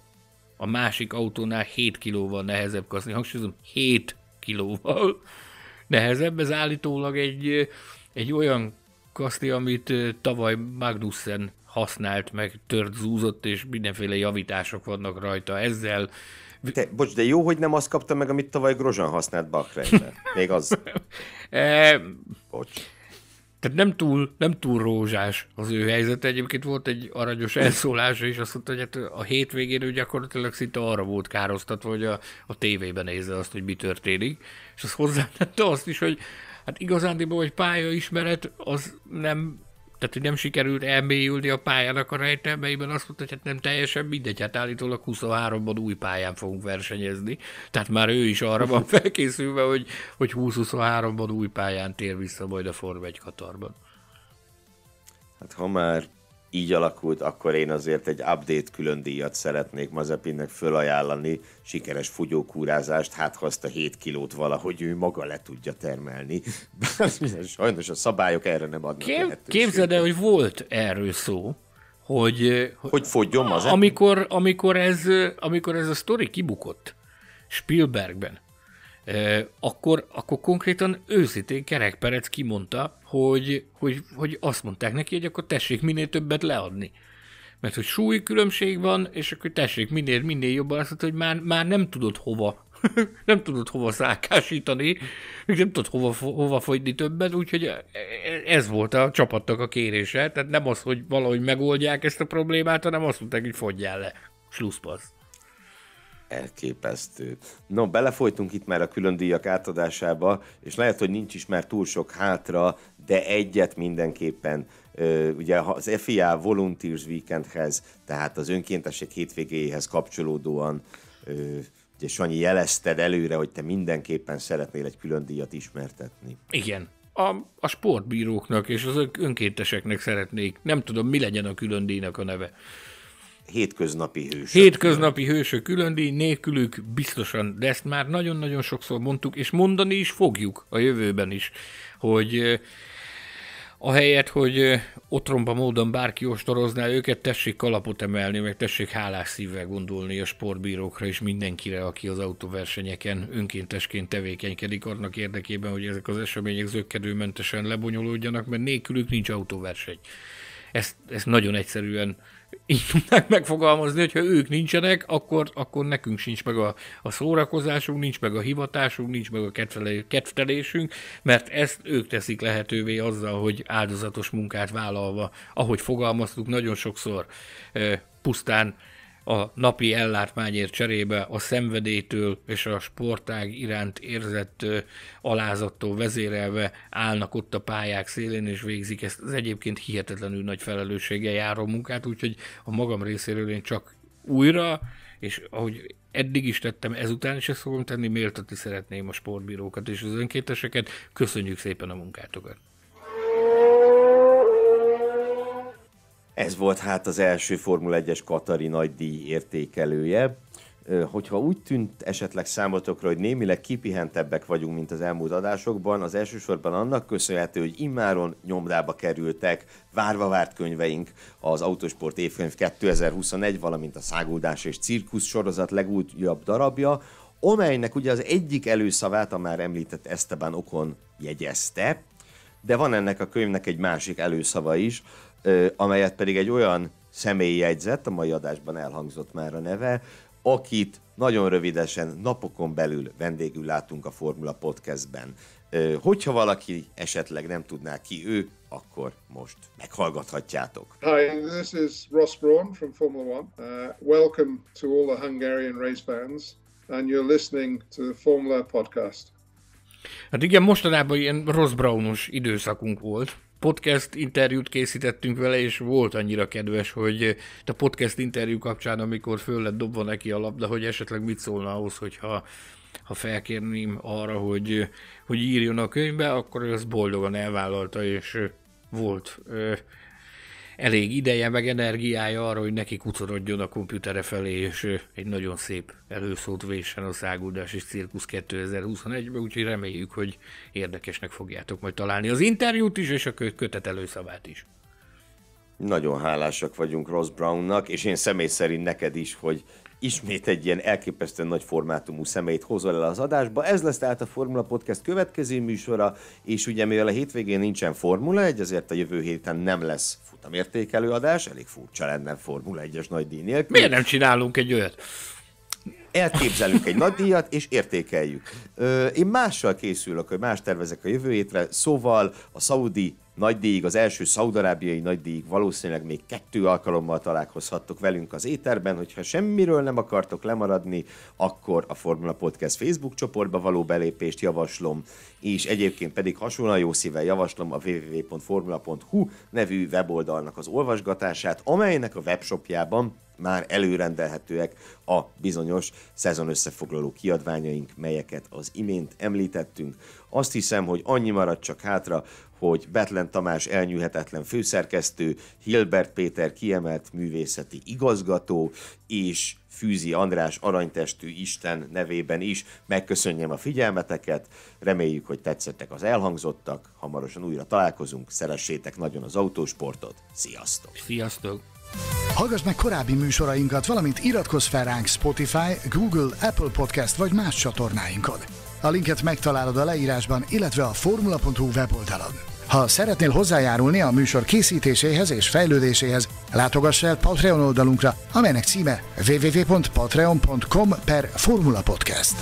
a másik autónál 7 kilóval nehezebb kaszni. Hangsúlyozom, 7 kilóval nehezebb. Ez állítólag egy, egy olyan kaszni, amit tavaly Magnussen használt, meg tört, zúzott, és mindenféle javítások vannak rajta ezzel te, bocs, de jó, hogy nem azt kapta meg, amit tavaly grozan használt Bakrejben. Még az. e... Bocs. Tehát nem túl, nem túl rózsás az ő helyzet. Egyébként volt egy aranyos elszólása is, azt mondta, hogy hát a hétvégén ő gyakorlatilag szinte arra volt károsztatva, hogy a, a tévében nézze azt, hogy mi történik. És azt hozzátette azt is, hogy hát igazándiból, hogy pályaismeret az nem tehát hogy nem sikerült elmélyülni a pályának a rejtelmeiben, azt mondta, hogy hát nem teljesen mindegy, hát állítólag 23-ban új pályán fogunk versenyezni, tehát már ő is arra van felkészülve, hogy, hogy 20-23-ban új pályán tér vissza majd a Form 1 Katarban. Hát ha már így alakult, akkor én azért egy update külön díjat szeretnék Mazepinnek fölajánlani, sikeres fogyókúrázást, hát ha azt a 7 kilót valahogy ő maga le tudja termelni. Sajnos a szabályok erre nem adnak Kép, Képzeld el, hogy volt erről szó, hogy, eh, hogy fogyjon az amikor, amikor, ez, eh, amikor ez a sztori kibukott Spielbergben, akkor, akkor konkrétan őszintén Kerekperec kimondta, hogy, hogy, hogy azt mondták neki, hogy akkor tessék minél többet leadni. Mert hogy súlykülönbség van, és akkor tessék minél, minél jobban, azt mondta, hogy már, már nem tudod hova nem tudod hova szákásítani, nem tudod hova, hova fogyni többet, úgyhogy ez volt a csapatnak a kérése. Tehát nem az, hogy valahogy megoldják ezt a problémát, hanem azt mondták, hogy fogyjál le. Slusszpassz elképesztő. No, belefolytunk itt már a külön díjak átadásába, és lehet, hogy nincs is már túl sok hátra, de egyet mindenképpen ugye az FIA Volunteers Weekendhez, tehát az önkéntesek hétvégéhez kapcsolódóan ugye Sanyi jelezted előre, hogy te mindenképpen szeretnél egy külön díjat ismertetni. Igen, a, a sportbíróknak és az önkénteseknek szeretnék. Nem tudom, mi legyen a külön díjnak a neve hétköznapi hősök. Hétköznapi külön. hősök külön díj, nélkülük biztosan, de ezt már nagyon-nagyon sokszor mondtuk, és mondani is fogjuk a jövőben is, hogy ahelyett, hogy otromba módon bárki ostorozná őket, tessék kalapot emelni, meg tessék hálás szívvel gondolni a sportbírókra és mindenkire, aki az autóversenyeken önkéntesként tevékenykedik annak érdekében, hogy ezek az események zöggedőmentesen lebonyolódjanak, mert nélkülük nincs autóverseny. Ezt, ezt nagyon egyszerűen így tudnák megfogalmazni, hogy ha ők nincsenek, akkor, akkor nekünk sincs meg a, a szórakozásunk, nincs meg a hivatásunk, nincs meg a kedvelésünk, mert ezt ők teszik lehetővé azzal, hogy áldozatos munkát vállalva, ahogy fogalmaztuk, nagyon sokszor eh, pusztán a napi ellátmányért cserébe a szenvedétől és a sportág iránt érzett alázattól vezérelve állnak ott a pályák szélén és végzik ezt az egyébként hihetetlenül nagy felelősséggel járó munkát, úgyhogy a magam részéről én csak újra, és ahogy eddig is tettem, ezután is ezt fogom tenni, méltatni szeretném a sportbírókat és az önkéteseket. Köszönjük szépen a munkátokat! Ez volt hát az első Formula 1-es Katari díj értékelője. Hogyha úgy tűnt esetleg számotokra, hogy némileg kipihentebbek vagyunk, mint az elmúlt adásokban, az elsősorban annak köszönhető, hogy immáron nyomdába kerültek várva várt könyveink, az Autosport évkönyv 2021, valamint a Szágódás és Cirkusz sorozat legújabb darabja, amelynek ugye az egyik előszavát a már említett Esteban Okon jegyezte, de van ennek a könyvnek egy másik előszava is, amelyet pedig egy olyan személy jegyzett, a mai adásban elhangzott már a neve, akit nagyon rövidesen, napokon belül vendégül látunk a Formula Podcastben. Hogyha valaki esetleg nem tudná ki ő, akkor most meghallgathatjátok. Hi, this is Ross Braun from Formula One. Uh, welcome to all the Hungarian race fans, and you're listening to the Formula Podcast. Hát igen, mostanában ilyen Ross Braunos időszakunk volt podcast interjút készítettünk vele, és volt annyira kedves, hogy eh, a podcast interjú kapcsán, amikor föl lett dobva neki a labda, hogy esetleg mit szólna ahhoz, hogyha ha felkérném arra, hogy, eh, hogy írjon a könyvbe, akkor ő ezt boldogan elvállalta, és eh, volt elég ideje, meg energiája arra, hogy neki kucorodjon a komputere felé, és egy nagyon szép előszót vésen a Száguldás és Cirkusz 2021-ben, úgyhogy reméljük, hogy érdekesnek fogjátok majd találni az interjút is, és a kötet előszavát is. Nagyon hálásak vagyunk Ross Brownnak, és én személy szerint neked is, hogy ismét egy ilyen elképesztően nagy formátumú szemét hozol el az adásba. Ez lesz tehát a Formula Podcast következő műsora, és ugye mivel a hétvégén nincsen Formula 1, ezért a jövő héten nem lesz szerintem értékelőadás, elég furcsa lenne Formula 1-es nagy díj nélkül. Miért nem csinálunk egy olyat? elképzelünk egy nagy díjat, és értékeljük. Én mással készülök, hogy más tervezek a jövő hétre, szóval a Saudi nagy díjig, az első szaudarábiai nagy díjig valószínűleg még kettő alkalommal találkozhattok velünk az éterben, hogyha semmiről nem akartok lemaradni, akkor a Formula Podcast Facebook csoportba való belépést javaslom, és egyébként pedig hasonlóan jó szívvel javaslom a www.formula.hu nevű weboldalnak az olvasgatását, amelynek a webshopjában már előrendelhetőek a bizonyos szezon összefoglaló kiadványaink, melyeket az imént említettünk. Azt hiszem, hogy annyi maradt csak hátra, hogy Betlen Tamás elnyűhetetlen főszerkesztő, Hilbert Péter kiemelt művészeti igazgató, és Fűzi András aranytestű Isten nevében is megköszönjem a figyelmeteket, reméljük, hogy tetszettek az elhangzottak, hamarosan újra találkozunk, szeressétek nagyon az autósportot, sziasztok! Sziasztok! Hallgass meg korábbi műsorainkat, valamint iratkozz fel ránk Spotify, Google, Apple Podcast vagy más csatornáinkon. A linket megtalálod a leírásban, illetve a formula.hu weboldalon. Ha szeretnél hozzájárulni a műsor készítéséhez és fejlődéséhez, látogass el Patreon oldalunkra, amelynek címe www.patreon.com per Formula Podcast.